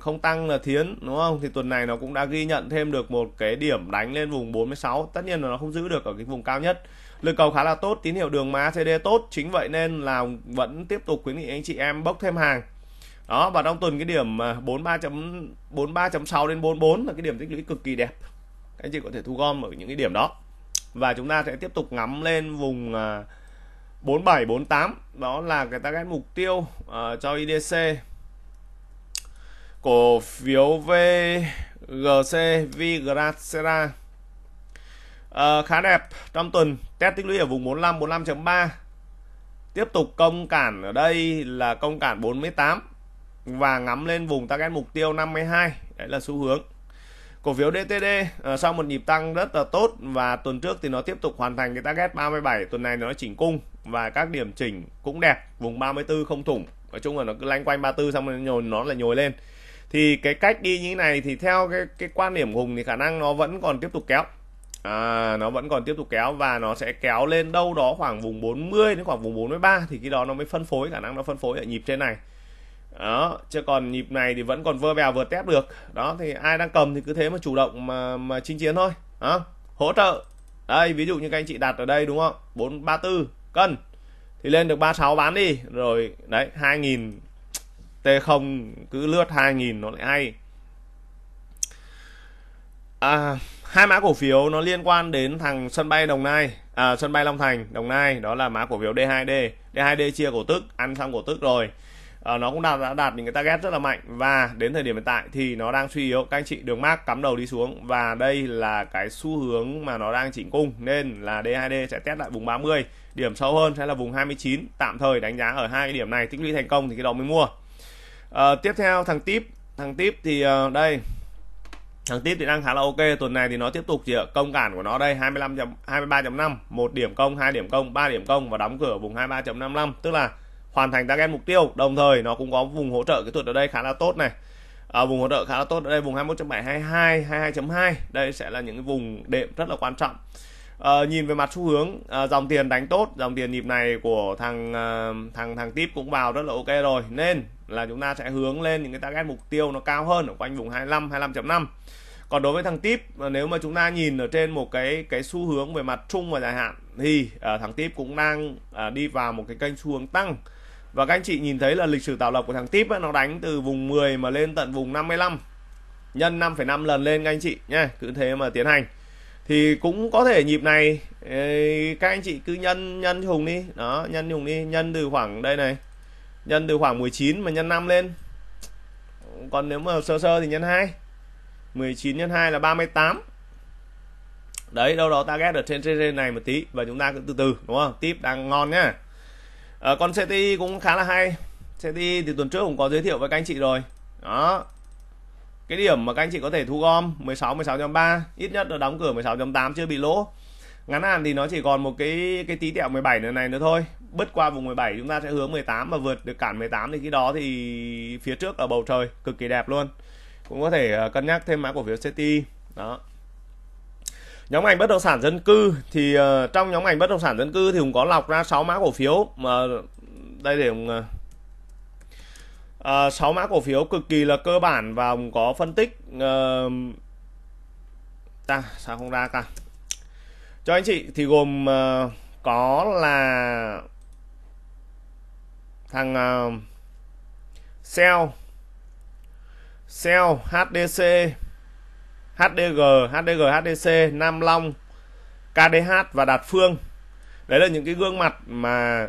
không tăng là thiến đúng không thì tuần này nó cũng đã ghi nhận thêm được một cái điểm đánh lên vùng 46 tất nhiên là nó không giữ được ở cái vùng cao nhất lực cầu khá là tốt tín hiệu đường má CD tốt chính vậy nên là vẫn tiếp tục khuyến nghị anh chị em bốc thêm hàng đó và trong tuần cái điểm 43.43.6 à, đến 44 là cái điểm tích lũy cực kỳ đẹp anh chị có thể thu gom ở những cái điểm đó và chúng ta sẽ tiếp tục ngắm lên vùng 47 à, 48 đó là cái target mục tiêu uh, cho IDC cổ phiếu VGC Vigracera à, khá đẹp trong tuần test tích lũy ở vùng 45 45.3 tiếp tục công cản ở đây là công cản 48 và ngắm lên vùng target mục tiêu 52 đấy là xu hướng cổ phiếu DTD à, ờ, sau một nhịp tăng rất là tốt và tuần trước thì nó tiếp tục hoàn thành cái target 37 tuần này nó chỉnh cung và các điểm chỉnh cũng đẹp vùng 34 không thủng nói chung là nó cứ lanh quanh 34 xong rồi nhồi nó là nhồi lên thì cái cách đi như thế này thì theo cái cái quan điểm hùng thì khả năng nó vẫn còn tiếp tục kéo à, nó vẫn còn tiếp tục kéo và nó sẽ kéo lên đâu đó khoảng vùng 40 đến khoảng vùng 43 thì khi đó nó mới phân phối khả năng nó phân phối ở nhịp trên này đó chứ còn nhịp này thì vẫn còn vơ bèo vượt tép được đó thì ai đang cầm thì cứ thế mà chủ động mà mà chinh chiến thôi đó hỗ trợ đây ví dụ như các anh chị đặt ở đây đúng không 434 cân thì lên được 36 bán đi rồi đấy 2000 không cứ lướt 2000 nó lại hay à, hai mã cổ phiếu nó liên quan đến thằng sân bay Đồng Nai à, sân bay Long Thành Đồng Nai đó là mã cổ phiếu D2D D2D chia cổ tức ăn xong cổ tức rồi à, nó cũng đã, đã đạt những cái target rất là mạnh và đến thời điểm hiện tại thì nó đang suy yếu các anh chị đường mát cắm đầu đi xuống và đây là cái xu hướng mà nó đang chỉnh cung nên là D2D sẽ test lại vùng 30 điểm sâu hơn sẽ là vùng 29 tạm thời đánh giá ở hai cái điểm này tích lũy thành công thì cái đó mới mua à, tiếp theo thằng tiếp thằng tiếp thì uh, đây thằng tiếp thì đang khá là ok tuần này thì nó tiếp tục ạ công cản của nó đây 25 23.5 một điểm công hai điểm công ba điểm công và đóng cửa vùng 23.55 tức là hoàn thành target mục tiêu đồng thời nó cũng có vùng hỗ trợ kỹ thuật ở đây khá là tốt này ở ờ, vùng hỗ trợ khá là tốt ở đây vùng 21.722 22.2 đây sẽ là những vùng đệm rất là quan trọng à, nhìn về mặt xu hướng à, dòng tiền đánh tốt dòng tiền nhịp này của thằng à, thằng thằng tip cũng vào rất là ok rồi nên là chúng ta sẽ hướng lên những cái target mục tiêu nó cao hơn ở quanh vùng 25 25.5 còn đối với thằng tip nếu mà chúng ta nhìn ở trên một cái cái xu hướng về mặt trung và dài hạn thì à, thằng tip cũng đang à, đi vào một cái kênh xu hướng tăng và các anh chị nhìn thấy là lịch sử tạo lập của thằng tip ấy, nó đánh từ vùng 10 mà lên tận vùng 55 nhân 5,5 lần lên các anh chị nhé cứ thế mà tiến hành thì cũng có thể nhịp này các anh chị cứ nhân nhân hùng đi đó nhân hùng đi nhân từ khoảng đây này nhân từ khoảng 19 mà nhân 5 lên còn nếu mà sơ sơ thì nhân 2 19 nhân 2 là 38 đấy đâu đó ta target ở trên trên này một tí và chúng ta cứ từ từ đúng không tiếp đang ngon nhá à, con CTI cũng khá là hay CTI thì tuần trước cũng có giới thiệu với các anh chị rồi đó cái điểm mà các anh chị có thể thu gom 16 16.3 ít nhất là đóng cửa 16.8 chưa bị lỗ ngắn hạn thì nó chỉ còn một cái cái tí tẹo 17 nữa này nữa thôi bứt qua vùng 17 chúng ta sẽ hướng 18 và vượt được cản 18 thì khi đó thì phía trước ở bầu trời cực kỳ đẹp luôn cũng có thể ờ, cân nhắc thêm mã cổ phiếu CT đó nhóm ngành bất động sản dân cư thì ờ, trong nhóm ngành bất động sản dân cư thì cũng có lọc ra 6 mã cổ phiếu mà đây để cũng ờ, Ờ, uh, 6 mã cổ phiếu cực kỳ là cơ bản và có phân tích uh, ta sao không ra cả cho anh chị thì gồm uh, có là thằng uh, Cell HDC HDG HDG HDC Nam Long KDH và Đạt Phương đấy là những cái gương mặt mà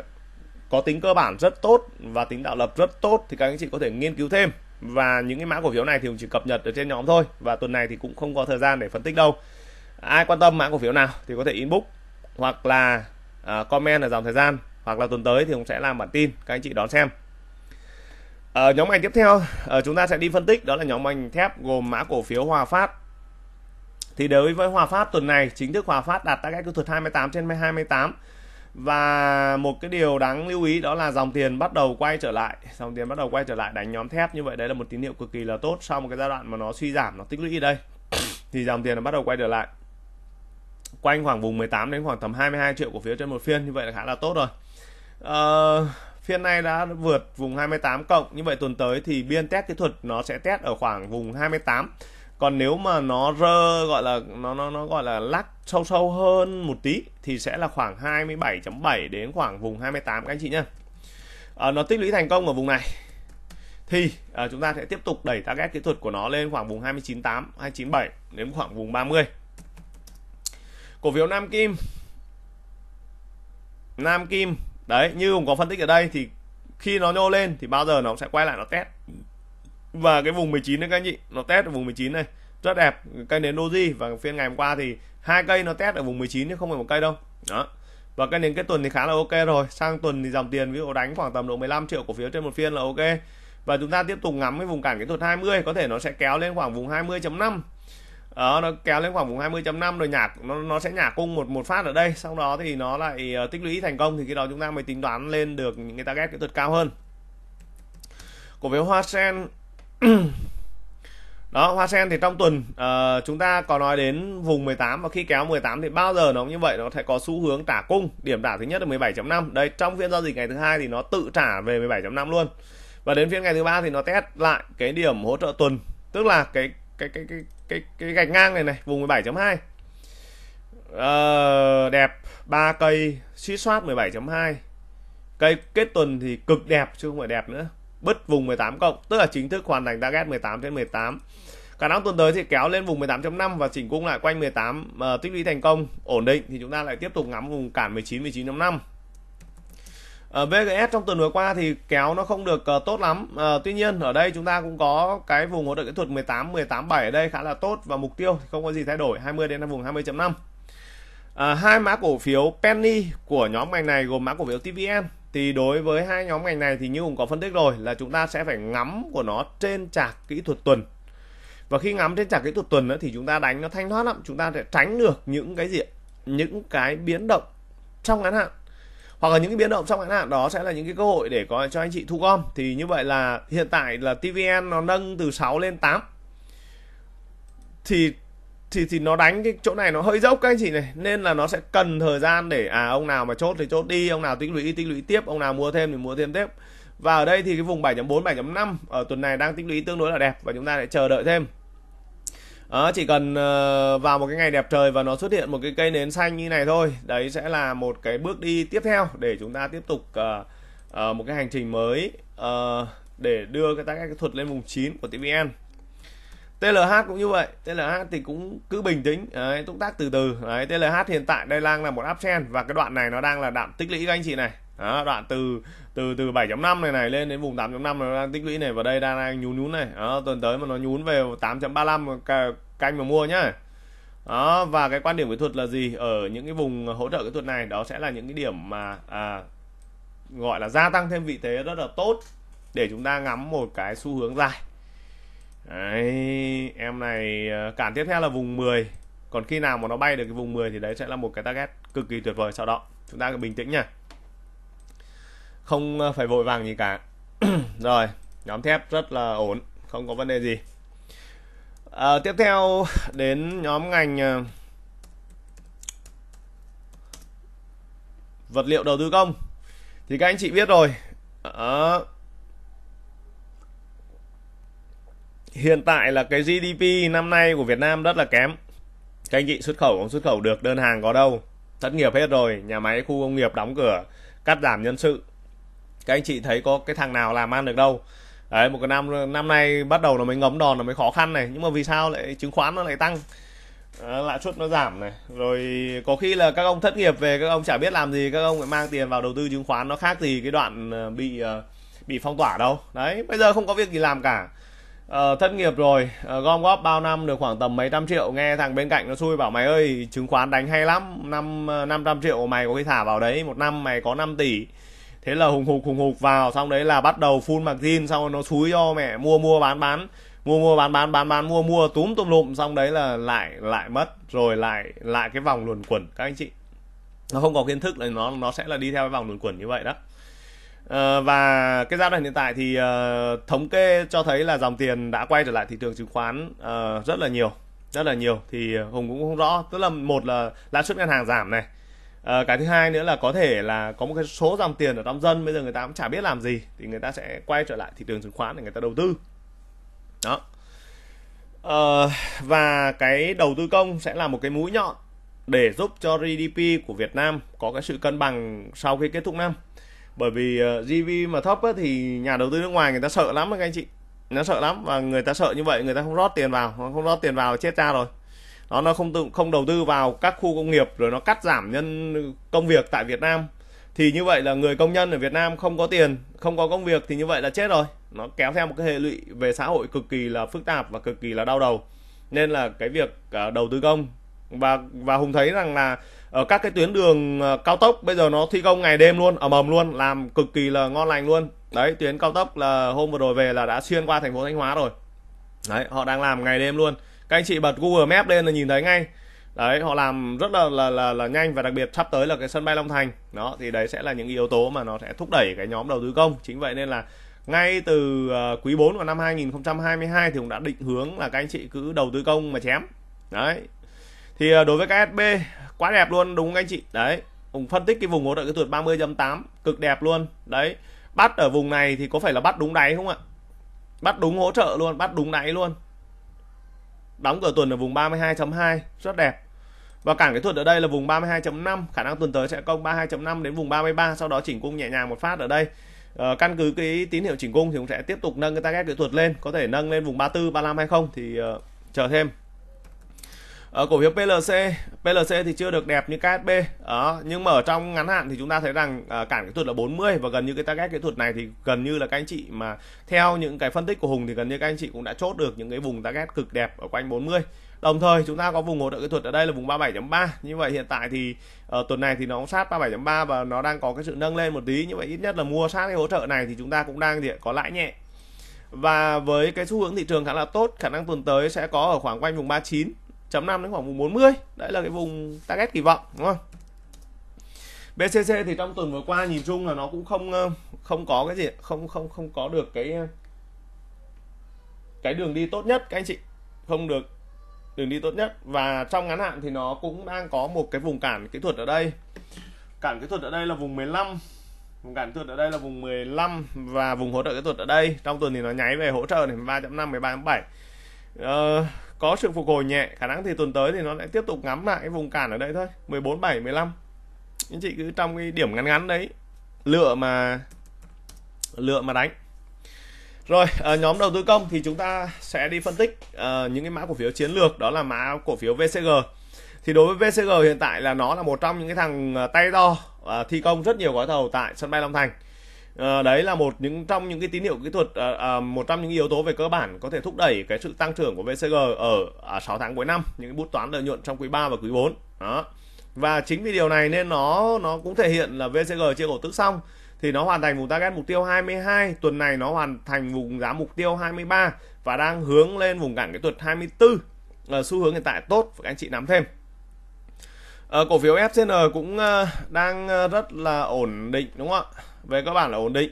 có tính cơ bản rất tốt và tính tạo lập rất tốt thì các anh chị có thể nghiên cứu thêm và những cái mã cổ phiếu này thì cũng chỉ cập nhật ở trên nhóm thôi và tuần này thì cũng không có thời gian để phân tích đâu ai quan tâm mã cổ phiếu nào thì có thể inbox hoặc là uh, comment ở dòng thời gian hoặc là tuần tới thì cũng sẽ làm bản tin các anh chị đón xem ở nhóm ngành tiếp theo ờ, chúng ta sẽ đi phân tích đó là nhóm ngành thép gồm mã cổ phiếu Hòa Phát thì đối với Hòa Phát tuần này chính thức Hòa Phát đạt tại cách kỹ thuật 28 trên 28 và một cái điều đáng lưu ý đó là dòng tiền bắt đầu quay trở lại dòng tiền bắt đầu quay trở lại đánh nhóm thép như vậy đấy là một tín hiệu cực kỳ là tốt sau một cái giai đoạn mà nó suy giảm nó tích lũy đây [COUGHS] thì dòng tiền nó bắt đầu quay trở lại quanh khoảng vùng 18 đến khoảng tầm 22 triệu cổ phiếu trên một phiên như vậy là khá là tốt rồi à, phiên này đã vượt vùng 28 cộng như vậy tuần tới thì biên test kỹ thuật nó sẽ test ở khoảng vùng 28 còn nếu mà nó rơ gọi là nó nó nó gọi là lắc sâu sâu hơn một tí thì sẽ là khoảng 27.7 đến khoảng vùng 28 các anh chị nhé à, ờ, nó tích lũy thành công ở vùng này thì à, chúng ta sẽ tiếp tục đẩy target kỹ thuật của nó lên khoảng vùng 298 297 đến khoảng vùng 30 cổ phiếu Nam Kim Nam Kim đấy như cũng có phân tích ở đây thì khi nó nhô lên thì bao giờ nó sẽ quay lại nó test và cái vùng 19 đấy các anh chị nó test ở vùng 19 này rất đẹp cây nến doji và phiên ngày hôm qua thì hai cây nó test ở vùng 19 chứ không phải một cây đâu đó và cái nền kết tuần thì khá là ok rồi sang tuần thì dòng tiền ví dụ đánh khoảng tầm độ 15 triệu cổ phiếu trên một phiên là ok và chúng ta tiếp tục ngắm cái vùng cản kỹ thuật 20 có thể nó sẽ kéo lên khoảng vùng 20.5 đó nó kéo lên khoảng vùng 20.5 rồi nhả nó nó sẽ nhả cung một một phát ở đây sau đó thì nó lại ờ, tích lũy thành công thì khi đó chúng ta mới tính toán lên được những cái target kỹ thuật cao hơn cổ phiếu hoa sen đó hoa sen thì trong tuần uh, chúng ta có nói đến vùng 18 và khi kéo 18 thì bao giờ nó như vậy nó sẽ có xu hướng trả cung điểm trả thứ nhất là 17.5 đây trong phiên giao dịch ngày thứ hai thì nó tự trả về 17.5 luôn và đến phiên ngày thứ ba thì nó test lại cái điểm hỗ trợ tuần tức là cái cái cái cái cái, cái gạch ngang này này vùng 17.2 uh, ờ, đẹp ba cây suy soát 17.2 cây kết tuần thì cực đẹp chứ không phải đẹp nữa bứt vùng 18 cộng tức là chính thức hoàn thành target 18 trên 18 cả năng tuần tới thì kéo lên vùng 18.5 và chỉnh cung lại quanh 18 uh, ờ, tích lũy thành công ổn định thì chúng ta lại tiếp tục ngắm vùng cản 19 19.5 ở VGS trong tuần vừa qua thì kéo nó không được uh, tốt lắm. Uh, tuy nhiên ở đây chúng ta cũng có cái vùng hỗ trợ kỹ thuật 18 18 7 ở đây khá là tốt và mục tiêu không có gì thay đổi 20 đến vùng 20.5. uh, hai mã cổ phiếu penny của nhóm ngành này gồm mã cổ phiếu TVN thì đối với hai nhóm ngành này thì như hùng có phân tích rồi là chúng ta sẽ phải ngắm của nó trên chạc kỹ thuật tuần và khi ngắm trên chạc kỹ thuật tuần đó, thì chúng ta đánh nó thanh thoát lắm chúng ta sẽ tránh được những cái gì những cái biến động trong ngắn hạn hoặc là những cái biến động trong ngắn hạn đó sẽ là những cái cơ hội để có cho anh chị thu gom thì như vậy là hiện tại là TVN nó nâng từ 6 lên 8 thì thì thì nó đánh cái chỗ này nó hơi dốc các anh chị này nên là nó sẽ cần thời gian để à ông nào mà chốt thì chốt đi ông nào tích lũy tích lũy tiếp ông nào mua thêm thì mua thêm tiếp và ở đây thì cái vùng 7.4 7.5 ở tuần này đang tích lũy tương đối là đẹp và chúng ta lại chờ đợi thêm đó, chỉ cần ờ, vào một cái ngày đẹp trời và nó xuất hiện một cái cây nến xanh như này thôi đấy sẽ là một cái bước đi tiếp theo để chúng ta tiếp tục ờ, ờ, một cái hành trình mới để đưa cái tác cái thuật lên vùng 9 của TVN TLH cũng như vậy TLH thì cũng cứ bình tĩnh đấy, túc tác từ từ đấy, TLH hiện tại đây đang là một uptrend và cái đoạn này nó đang là đạm tích lũy các anh chị này đó, đoạn từ từ từ 7.5 này này lên đến vùng 8.5 nó đang tích lũy này và đây đang, đang nhún nhún này đó, tuần tới mà nó nhún về 8.35 canh mà mua nhá đó và cái quan điểm kỹ thuật là gì ở những cái vùng hỗ trợ kỹ thuật này đó sẽ là những cái điểm mà à, gọi là gia tăng thêm vị thế rất là tốt để chúng ta ngắm một cái xu hướng dài Đấy, em này ờ, cản tiếp theo là vùng 10 Còn khi nào mà nó bay được cái vùng 10 thì đấy sẽ là một cái target cực kỳ tuyệt vời Sau đó chúng ta cứ bình tĩnh nha Không ờ, phải vội vàng gì cả [CLEARS THROAT] Rồi, nhóm thép rất là ổn, không có vấn đề gì à, Tiếp theo đến nhóm ngành Vật liệu đầu tư công Thì các anh chị biết rồi à, hiện tại là cái GDP năm nay của Việt Nam rất là kém các anh chị xuất khẩu không xuất khẩu được đơn hàng có đâu thất nghiệp hết rồi nhà máy khu công nghiệp đóng cửa cắt giảm nhân sự các anh chị thấy có cái thằng nào làm ăn được đâu đấy một cái năm năm nay bắt đầu là mới ngấm đòn là mới khó khăn này nhưng mà vì sao lại chứng khoán nó lại tăng lãi suất nó giảm này rồi có khi là các ông thất nghiệp về các ông chả biết làm gì các ông lại mang tiền vào đầu tư chứng khoán nó khác gì cái đoạn ờ, bị ờ, bị phong tỏa đâu đấy bây giờ không có việc gì làm cả Ờ, thất nghiệp rồi ờ, gom góp bao năm được khoảng tầm mấy trăm triệu nghe thằng bên cạnh nó xui bảo mày ơi chứng khoán đánh hay lắm năm ờ, năm trăm triệu mày có khi thả vào đấy một năm mày có 5 tỷ thế là hùng hục hùng hục vào xong đấy là bắt đầu full mặc tin xong rồi nó xúi cho mẹ mua mua bán bán mua mua bán bán bán bán mua mua túm tùm lụm xong đấy là lại lại mất rồi lại lại cái vòng luồn quẩn các anh chị nó không có kiến thức là nó nó sẽ là đi theo cái vòng luồn quẩn như vậy đó Ờ, và cái giai đoạn hiện tại thì uh, thống kê cho thấy là dòng tiền đã quay trở lại thị trường chứng khoán uh, rất là nhiều rất là nhiều thì hùng cũng không rõ tức là một là lãi suất ngân hàng giảm này uh, cái thứ hai nữa là có thể là có một cái số dòng tiền ở trong dân bây giờ người ta cũng chả biết làm gì thì người ta sẽ quay trở lại thị trường chứng khoán để người ta đầu tư đó uh, và cái đầu tư công sẽ là một cái mũi nhọn để giúp cho GDP của Việt Nam có cái sự cân bằng sau khi kết thúc năm bởi vì uh, ờ, GP mà thấp á, thì nhà đầu tư nước ngoài người ta sợ lắm các anh chị nó sợ lắm và người ta sợ như vậy người ta không rót tiền vào không rót tiền vào chết ra rồi nó nó không tự không đầu tư vào các khu công nghiệp rồi nó cắt giảm nhân công việc tại Việt Nam thì như vậy là người công nhân ở Việt Nam không có tiền không có công việc thì như vậy là chết rồi nó kéo theo một cái hệ lụy về xã hội cực kỳ là phức tạp và cực kỳ là đau đầu nên là cái việc ờ, đầu tư công và và hùng thấy rằng là ở các cái tuyến đường ờ, cao tốc bây giờ nó thi công ngày đêm luôn ở mầm luôn làm cực kỳ là ngon lành luôn đấy tuyến cao tốc là hôm vừa rồi về là đã xuyên qua thành phố thanh hóa rồi đấy họ đang làm ngày đêm luôn các anh chị bật google map lên là nhìn thấy ngay đấy họ làm rất là là là, là nhanh và đặc biệt sắp tới là cái sân bay long thành đó thì đấy sẽ là những yếu tố mà nó sẽ thúc đẩy cái nhóm đầu tư công chính vậy nên là ngay từ ờ, quý 4 của năm 2022 thì cũng đã định hướng là các anh chị cứ đầu tư công mà chém đấy thì ờ, đối với KSB quá đẹp luôn đúng không anh chị đấy cùng phân tích cái vùng hỗ trợ cái tuột 30.8 cực đẹp luôn đấy bắt ở vùng này thì có phải là bắt đúng đáy không ạ bắt đúng hỗ trợ luôn bắt đúng đáy luôn đóng cửa tuần ở vùng 32.2 rất đẹp và cản cái thuật ở đây là vùng 32.5 khả năng tuần tới sẽ công 32.5 đến vùng 33 sau đó chỉnh cung nhẹ nhàng một phát ở đây ờ, căn cứ cái tín hiệu chỉnh cung thì cũng sẽ tiếp tục nâng cái target kỹ thuật lên có thể nâng lên vùng 34 35 hay không thì uh, chờ thêm ở ờ, cổ phiếu PLC, PLC thì chưa được đẹp như KSB. Đó, nhưng mà ở trong ngắn hạn thì chúng ta thấy rằng à, cản kỹ thuật là 40 và gần như cái target kỹ thuật này thì gần như là các anh chị mà theo những cái phân tích của Hùng thì gần như các anh chị cũng đã chốt được những cái vùng target cực đẹp ở quanh 40. Đồng thời chúng ta có vùng hỗ trợ kỹ thuật ở đây là vùng 37.3. Như vậy hiện tại thì ở ờ, tuần này thì nó cũng sát 37.3 và nó đang có cái sự nâng lên một tí. Như vậy ít nhất là mua sát cái hỗ trợ này thì chúng ta cũng đang có lãi nhẹ và với cái xu hướng thị trường khá là tốt khả năng tuần tới sẽ có ở khoảng quanh vùng 39 chấm 5 đến khoảng vùng 40 đấy là cái vùng target kỳ vọng đúng không BCC thì trong tuần vừa qua nhìn chung là nó cũng không ờ, không có cái gì không không không có được cái ờ, cái đường đi tốt nhất các anh chị không được đường đi tốt nhất và trong ngắn hạn thì nó cũng đang có một cái vùng cản kỹ thuật ở đây cản kỹ thuật ở đây là vùng 15 vùng cản kỹ thuật ở đây là vùng 15 và vùng hỗ trợ kỹ thuật ở đây trong tuần thì nó nháy về hỗ trợ này 3.5 13.7 uh, có sự phục hồi nhẹ khả năng thì tuần tới thì nó lại tiếp tục ngắm lại cái vùng cản ở đây thôi 14 7 15 anh chị cứ trong cái điểm ngắn ngắn đấy lựa mà lựa mà đánh rồi ờ, nhóm đầu tư công thì chúng ta sẽ đi phân tích ờ, những cái mã cổ phiếu chiến lược đó là mã cổ phiếu VCG thì đối với VCG hiện tại là nó là một trong những cái thằng ờ, tay to thi công rất nhiều gói thầu tại sân bay Long Thành à, đấy là một những trong những cái tín hiệu kỹ thuật à, à, một trong những yếu tố về cơ bản có thể thúc đẩy cái sự tăng trưởng của VCG ở, ở à, 6 tháng cuối năm những bút toán lợi nhuận trong quý 3 và quý 4 đó và chính vì điều này nên nó nó cũng thể hiện là VCG chia cổ tức xong thì nó hoàn thành vùng target mục tiêu 22 tuần này nó hoàn thành vùng giá mục tiêu 23 và đang hướng lên vùng cản kỹ thuật 24 à, xu hướng hiện tại tốt các anh chị nắm thêm à, cổ phiếu FCN cũng à, đang rất là ổn định đúng không ạ về cơ bản là ổn định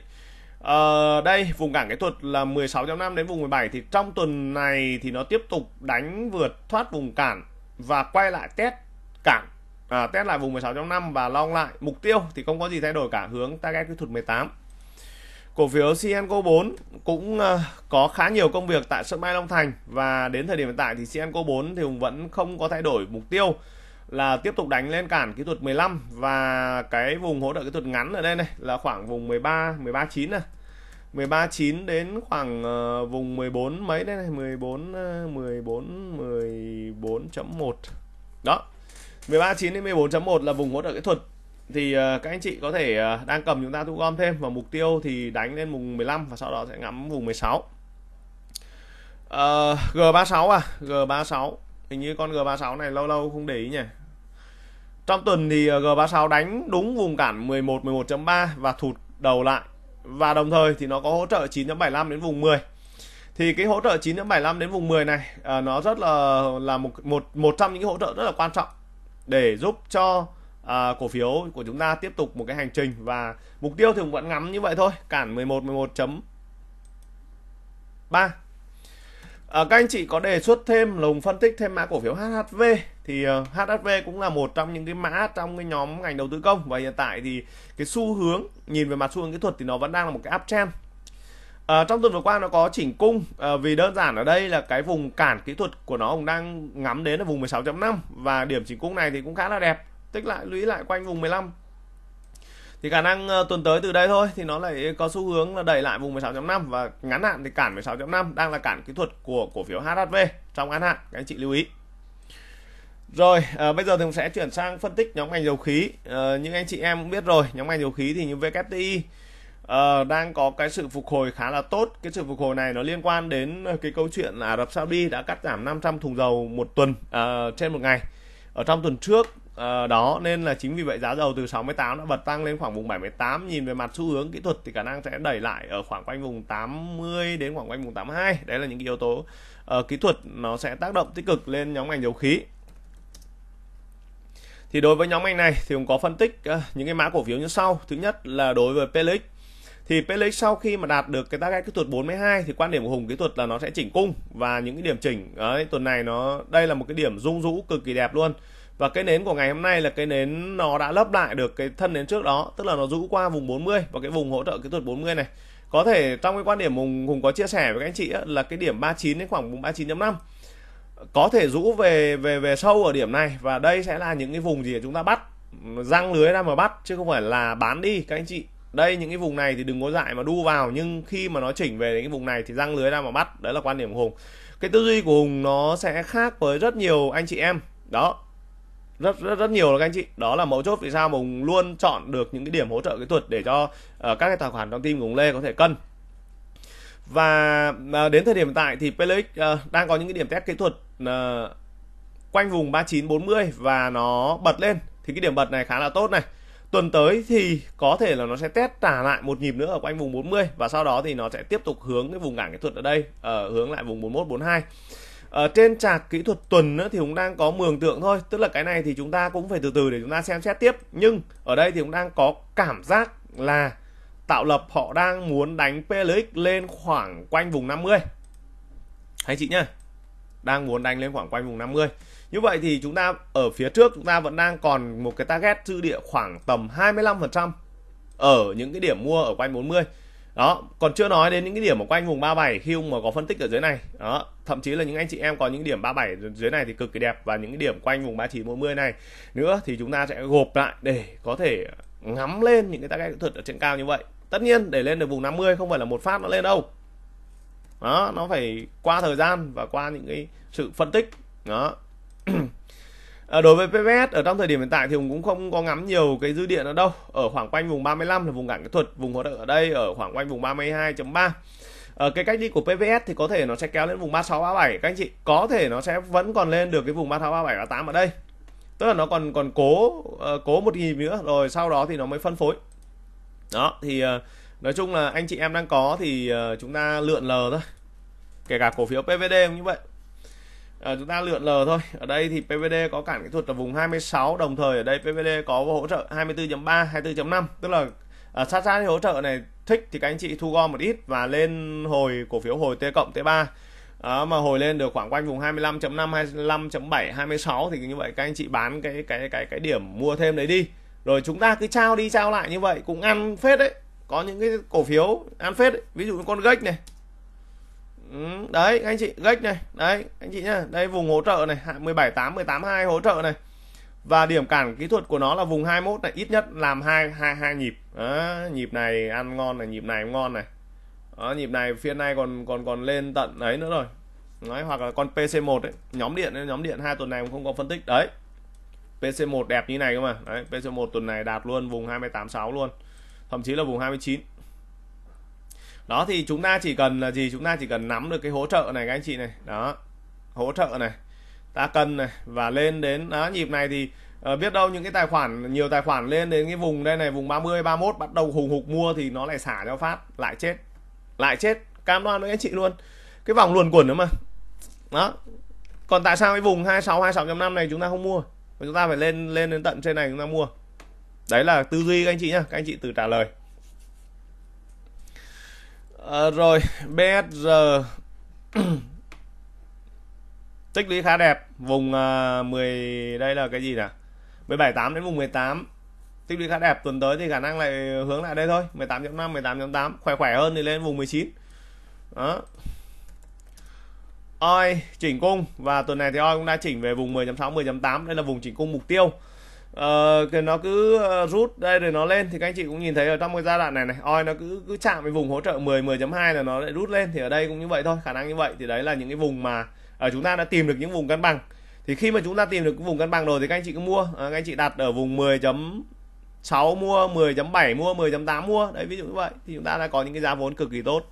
Ờ, đây vùng cản kỹ thuật là 16.5 đến vùng 17 thì trong tuần này thì nó tiếp tục đánh vượt thoát vùng cản và quay lại test cản à, test lại vùng 16.5 và long lại mục tiêu thì không có gì thay đổi cả hướng target kỹ thuật 18 cổ phiếu CNCO 4 cũng ờ, có khá nhiều công việc tại sân bay Long Thành và đến thời điểm hiện tại thì CNCO 4 thì Hùng vẫn không có thay đổi mục tiêu là tiếp tục đánh lên cản kỹ thuật 15 và cái vùng hỗ trợ kỹ thuật ngắn ở đây này là khoảng vùng 13 13 9 này 13 9 đến khoảng uh, vùng 14 mấy đây này 14 14 14.1 đó 13 9 đến 14.1 là vùng hỗ trợ kỹ thuật thì uh, các anh chị có thể uh, đang cầm chúng ta thu gom thêm và mục tiêu thì đánh lên vùng 15 và sau đó sẽ ngắm vùng 16 uh, G36 à G36 hình như con G36 này lâu lâu không để ý nhỉ trong tuần thì ờ, G36 đánh đúng vùng cản 11 11.3 và thụt đầu lại và đồng thời thì nó có hỗ trợ 9.75 đến vùng 10 thì cái hỗ trợ 9.75 đến vùng 10 này ờ, nó rất là là một một một trong những hỗ trợ rất là quan trọng để giúp cho à, cổ phiếu của chúng ta tiếp tục một cái hành trình và mục tiêu thì vẫn ngắm như vậy thôi cản 11 11.3 À, các anh chị có đề xuất thêm lồng phân tích thêm mã cổ phiếu HHV thì uh, ờ, HHV cũng là một trong những cái mã trong cái nhóm ngành đầu tư công và hiện tại thì cái xu hướng nhìn về mặt xu hướng kỹ thuật thì nó vẫn đang là một cái uptrend. À, trong tuần vừa qua nó có chỉnh cung à, vì đơn giản ở đây là cái vùng cản kỹ thuật của nó cũng đang ngắm đến ở vùng 16.5 và điểm chỉnh cung này thì cũng khá là đẹp, tích lại lũy lại quanh vùng 15 thì khả năng ờ, tuần tới từ đây thôi thì nó lại có xu hướng là đẩy lại vùng 16.5 và ngắn hạn thì cản 16.5 đang là cản kỹ thuật của cổ phiếu HHV trong ngắn hạn các anh chị lưu ý rồi à, bây giờ thì mình sẽ chuyển sang phân tích nhóm ngành dầu khí à, ờ, những anh chị em cũng biết rồi nhóm ngành dầu khí thì như VKTI uh, đang có cái sự phục hồi khá là tốt. Cái sự phục hồi này nó liên quan đến cái câu chuyện là Ả Rập Saudi đã cắt giảm 500 thùng dầu một tuần uh, trên một ngày. Ở trong tuần trước à, đó nên là chính vì vậy giá dầu từ 68 đã bật tăng lên khoảng vùng 78 nhìn về mặt xu hướng kỹ thuật thì khả năng sẽ đẩy lại ở khoảng quanh vùng 80 đến khoảng quanh vùng 82 đấy là những cái yếu tố uh, kỹ thuật nó sẽ tác động tích cực lên nhóm ngành dầu khí thì đối với nhóm ngành này thì cũng có phân tích uh, những cái mã cổ phiếu như sau thứ nhất là đối với PELIX thì PELIX sau khi mà đạt được cái target kỹ thuật 42 thì quan điểm của Hùng kỹ thuật là nó sẽ chỉnh cung và những cái điểm chỉnh ấy, tuần này nó đây là một cái điểm rung rũ cực kỳ đẹp luôn và cái nến của ngày hôm nay là cái nến nó đã lấp lại được cái thân nến trước đó tức là nó rũ qua vùng 40 và cái vùng hỗ trợ kỹ thuật 40 này có thể trong cái quan điểm hùng hùng có chia sẻ với các anh chị ấy, là cái điểm 39 đến khoảng vùng 39.5 có thể rũ về về về sâu ở điểm này và đây sẽ là những cái vùng gì chúng ta bắt răng lưới ra mà bắt chứ không phải là bán đi các anh chị đây những cái vùng này thì đừng có dại mà đu vào nhưng khi mà nó chỉnh về đến cái vùng này thì răng lưới ra mà bắt đấy là quan điểm của hùng cái tư duy của hùng nó sẽ khác với rất nhiều anh chị em đó rất rất rất nhiều các anh chị đó là mấu chốt vì sao mà luôn chọn được những cái điểm hỗ trợ kỹ thuật để cho uh, các cái tài khoản trong team của hùng lê có thể cân và uh, đến thời điểm hiện tại thì pelix uh, ờ, đang có những cái điểm test kỹ thuật uh, quanh vùng 3940 và nó bật lên thì cái điểm bật này khá là tốt này tuần tới thì có thể là nó sẽ test trả lại một nhịp nữa ở quanh vùng 40 và sau đó thì nó sẽ tiếp tục hướng cái vùng cản kỹ thuật ở đây ở uh, hướng lại vùng 41 42 ở ờ, trên trạc kỹ thuật tuần nữa thì cũng đang có mường tượng thôi tức là cái này thì chúng ta cũng phải từ từ để chúng ta xem xét tiếp nhưng ở đây thì cũng đang có cảm giác là tạo lập họ đang muốn đánh PLX lên khoảng quanh vùng 50 anh chị nhá đang muốn đánh lên khoảng quanh vùng 50 như vậy thì chúng ta ở phía trước chúng ta vẫn đang còn một cái target dư địa khoảng tầm 25% ở những cái điểm mua ở quanh 40 đó còn chưa nói đến những cái điểm mà quanh vùng 37 khi ông mà có phân tích ở dưới này đó thậm chí là những anh chị em có những điểm 37 dưới này thì cực kỳ đẹp và những cái điểm quanh vùng 39 40 này nữa thì chúng ta sẽ gộp lại để có thể ngắm lên những cái tác kỹ thuật ở trên cao như vậy tất nhiên để lên được vùng 50 không phải là một phát nó lên đâu đó nó phải qua thời gian và qua những cái sự phân tích đó [CLEARS THROAT] À, đối với PVS ở trong thời điểm hiện tại thì Hùng cũng không có ngắm nhiều cái dư địa ở đâu. Ở khoảng quanh vùng 35 là vùng cản kỹ thuật, vùng hỗ trợ ở đây ở khoảng quanh vùng 32.3. Ở ờ, cái cách đi của PVS thì có thể nó sẽ kéo lên vùng 36 37 các anh chị. Có thể nó sẽ vẫn còn lên được cái vùng 36 37 38 ở đây. Tức là nó còn còn cố uh, cố một nhịp nữa rồi sau đó thì nó mới phân phối. Đó thì uh, nói chung là anh chị em đang có thì uh, chúng ta lượn lờ thôi. Kể cả cổ phiếu PVD cũng như vậy à, chúng ta lượn lờ thôi ở đây thì PVD có cản kỹ thuật ở vùng 26 đồng thời ở đây PVD có hỗ trợ 24.3 24.5 tức là à, sát sát hỗ trợ này thích thì các anh chị thu gom một ít và lên hồi cổ phiếu hồi T cộng T3 À, mà hồi lên được khoảng quanh vùng 25.5, 25.7, 26 thì như vậy các anh chị bán cái cái cái cái điểm mua thêm đấy đi. Rồi chúng ta cứ trao đi trao lại như vậy cũng ăn phết đấy. Có những cái cổ phiếu ăn phết đấy. Ví dụ như con gách này, Ừ, đấy anh chị gách này đấy anh chị nhá đây vùng hỗ trợ này 17 8 18 2 hỗ trợ này và điểm cản kỹ thuật của nó là vùng 21 này ít nhất làm hai hai hai nhịp đó, nhịp này ăn ngon này nhịp này ngon này đó, nhịp này phiên nay còn còn còn lên tận đấy nữa rồi nói hoặc là con PC1 ấy nhóm điện nhóm điện hai tuần này cũng không có phân tích đấy PC1 đẹp như này cơ mà đấy PC1 tuần này đạt luôn vùng 286 luôn thậm chí là vùng 29 đó thì chúng ta chỉ cần là gì chúng ta chỉ cần nắm được cái hỗ trợ này các anh chị này đó hỗ trợ này ta cần này và lên đến đó, nhịp này thì uh, biết đâu những cái tài khoản nhiều tài khoản lên đến cái vùng đây này vùng 30 31 bắt đầu hùng hục mua thì nó lại xả cho phát lại chết lại chết cam đoan với anh chị luôn cái vòng luồn quẩn nữa mà đó còn tại sao cái vùng 26 26 năm này chúng ta không mua chúng ta phải lên lên đến tận trên này chúng ta mua đấy là tư duy các anh chị nhá các anh chị tự trả lời Ờ, rồi BSR [CLEARS THROAT] tích lũy khá đẹp vùng uh, à, 10 đây là cái gì nè 17 8 đến vùng 18 tích lũy khá đẹp tuần tới thì khả năng lại hướng lại đây thôi 18.5 18.8 khỏe khỏe hơn thì lên vùng 19 đó oi chỉnh cung và tuần này thì oi cũng đã chỉnh về vùng 10.6 10.8 đây là vùng chỉnh cung mục tiêu Ờ, cái nó cứ ờ, rút đây rồi nó lên thì các anh chị cũng nhìn thấy ở trong cái giai đoạn này này oi nó cứ cứ chạm cái vùng hỗ trợ 10 10.2 là nó lại rút lên thì ở đây cũng như vậy thôi khả năng như vậy thì đấy là những cái vùng mà ở ờ, chúng ta đã tìm được những vùng cân bằng thì khi mà chúng ta tìm được cái vùng cân bằng rồi thì các anh chị cứ mua các anh chị đặt ở vùng 10.6 mua 10.7 mua 10.8 mua đấy ví dụ như vậy thì chúng ta đã có những cái giá vốn cực kỳ tốt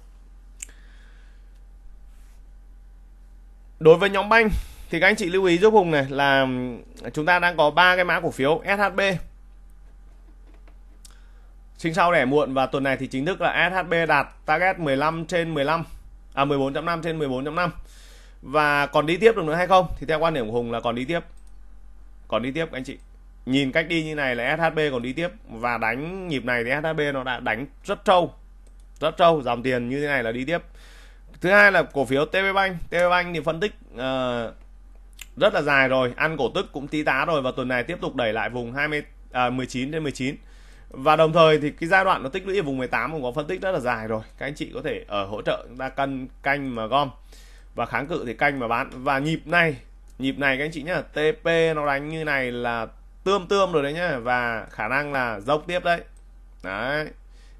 đối với nhóm banh thì các anh chị lưu ý giúp Hùng này là chúng ta đang có ba cái mã cổ phiếu SHB sinh sau để muộn và tuần này thì chính thức là SHB đạt target 15 trên 15 à 14.5 trên 14.5 và còn đi tiếp được nữa hay không thì theo quan điểm của Hùng là còn đi tiếp còn đi tiếp anh chị nhìn cách đi như này là SHB còn đi tiếp và đánh nhịp này thì SHB nó đã đánh rất trâu rất trâu dòng tiền như thế này là đi tiếp thứ hai là cổ phiếu TP Bank TP Bank thì phân tích uh, rất là dài rồi ăn cổ tức cũng tí tá rồi và tuần này tiếp tục đẩy lại vùng 20 à, 19 đến 19 và đồng thời thì cái giai đoạn nó tích lũy ở vùng 18 cũng có phân tích rất là dài rồi các anh chị có thể ở ờ, hỗ trợ chúng ta cân canh mà gom và kháng cự thì canh mà bán và nhịp này nhịp này các anh chị nhá TP nó đánh như này là tươm tươm rồi đấy nhá và khả năng là dốc tiếp đấy đấy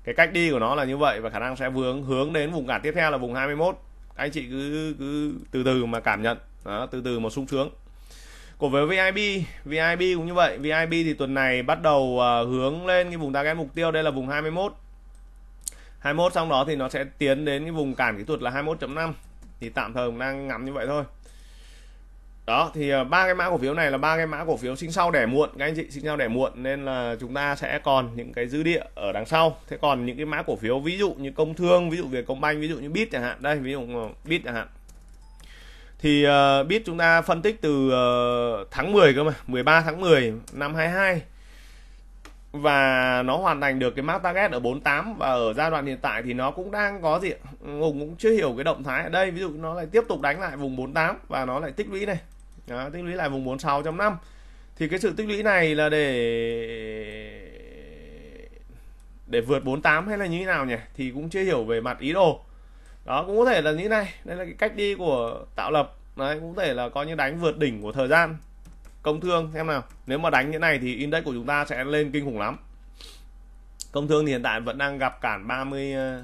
cái cách đi của nó là như vậy và khả năng sẽ hướng hướng đến vùng cản tiếp theo là vùng 21 anh chị cứ cứ từ từ mà cảm nhận đó từ từ một sung sướng cổ phiếu VIB VIB cũng như vậy VIB thì tuần này bắt đầu uh, hướng lên cái vùng target mục tiêu đây là vùng 21 21 xong đó thì nó sẽ tiến đến cái vùng cản kỹ thuật là 21.5 thì tạm thời đang ngắm như vậy thôi đó thì à, ba cái mã cổ phiếu này là ba cái mã cổ phiếu sinh sau đẻ muộn các anh chị sinh sau đẻ muộn nên là chúng ta sẽ còn những cái dư địa ở đằng sau thế còn những cái mã cổ phiếu ví dụ như công thương ví dụ về công banh ví dụ như bit chẳng hạn đây ví dụ ờ, bit chẳng hạn thì uh, biết chúng ta phân tích từ uh, tháng 10 cơ mà 13 tháng 10 năm 22 và nó hoàn thành được cái mark target ở 48 và ở giai đoạn hiện tại thì nó cũng đang có gì Hùng cũng chưa hiểu cái động thái ở đây ví dụ nó lại tiếp tục đánh lại vùng 48 và nó lại tích lũy này Đó, tích lũy lại vùng 46 năm, thì cái sự tích lũy này là để để vượt 48 hay là như thế nào nhỉ thì cũng chưa hiểu về mặt ý đồ đó cũng có thể là như thế này đây là cái cách đi của tạo lập đấy cũng có thể là coi như đánh vượt đỉnh của thời gian công thương xem nào nếu mà đánh như thế này thì index của chúng ta sẽ lên kinh khủng lắm công thương thì hiện tại vẫn đang gặp cản 30 ờ,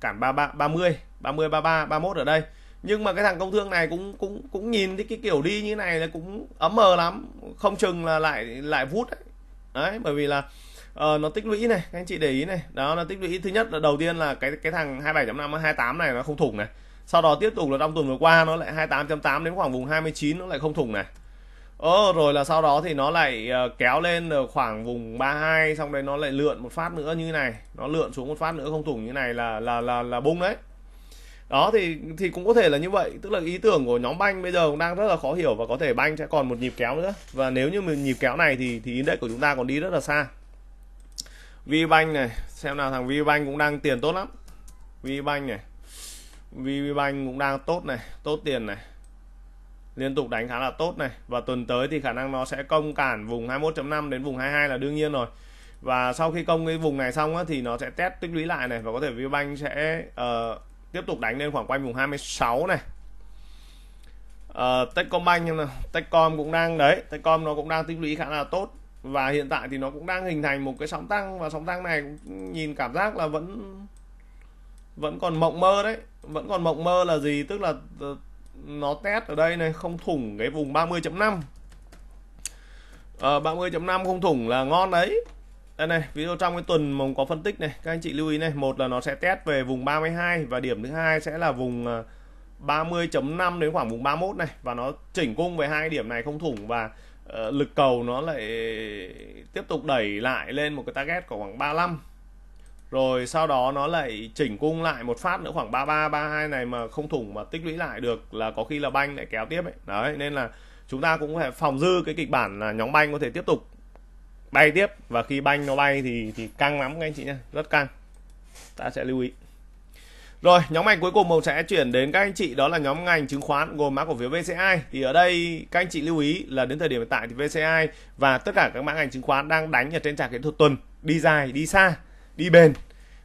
cản 33 30 30 33 31 ở đây nhưng mà cái thằng công thương này cũng cũng cũng nhìn thấy cái kiểu đi như này là cũng ấm mờ lắm không chừng là lại lại vút đấy, đấy bởi vì là Ờ, nó tích lũy này các anh chị để ý này đó là tích lũy thứ nhất là đầu tiên là cái cái thằng 27.5 28 này nó không thủng này sau đó tiếp tục là trong tuần vừa qua nó lại 28.8 đến khoảng vùng 29 nó lại không thủng này ờ, rồi là sau đó thì nó lại ờ, kéo lên ở khoảng vùng 32 xong đấy nó lại lượn một phát nữa như này nó lượn xuống một phát nữa không thủng như này là là là là bung đấy đó thì thì cũng có thể là như vậy tức là ý tưởng của nhóm banh bây giờ cũng đang rất là khó hiểu và có thể banh sẽ còn một nhịp kéo nữa và nếu như mình nhịp kéo này thì thì index của chúng ta còn đi rất là xa VBank này xem nào thằng VBank cũng đang tiền tốt lắm VBank này VBank cũng đang tốt này tốt tiền này liên tục đánh khá là tốt này và tuần tới thì khả năng nó sẽ công cản vùng 21.5 đến vùng 22 là đương nhiên rồi và sau khi công cái vùng này xong á, thì nó sẽ test tích lũy lại này và có thể VBank sẽ uh, tiếp tục đánh lên khoảng quanh vùng 26 này uh, Techcombank Techcom cũng đang đấy Techcom nó cũng đang tích lũy khá là tốt và hiện tại thì nó cũng đang hình thành một cái sóng tăng và sóng tăng này nhìn cảm giác là vẫn vẫn còn mộng mơ đấy vẫn còn mộng mơ là gì tức là ờ, nó test ở đây này không thủng cái vùng 30.5 à, 30.5 không thủng là ngon đấy đây này ví dụ trong cái tuần mà có phân tích này các anh chị lưu ý này một là nó sẽ test về vùng 32 và điểm thứ hai sẽ là vùng 30.5 ờ, đến khoảng vùng 31 này và nó chỉnh cung về hai điểm này không thủng và uh, lực cầu nó lại tiếp tục đẩy lại lên một cái target của khoảng 35 rồi sau đó nó lại chỉnh cung lại một phát nữa khoảng 33 32 này mà không thủng mà tích lũy lại được là có khi là banh lại kéo tiếp ấy. Đấy nên là chúng ta cũng phải phòng dư cái kịch bản là nhóm banh có thể tiếp tục bay tiếp và khi banh nó bay thì thì căng lắm các anh chị nhé rất căng ta sẽ lưu ý rồi, nhóm ngành cuối cùng Mộc sẽ chuyển đến các anh chị đó là nhóm ngành chứng khoán gồm mã cổ phiếu VCI. Thì ở đây các anh chị lưu ý là đến thời điểm hiện tại thì VCI và tất cả các mã ngành chứng khoán đang đánh ở trên trạng kỹ thuật tuần, đi dài, đi xa, đi bền.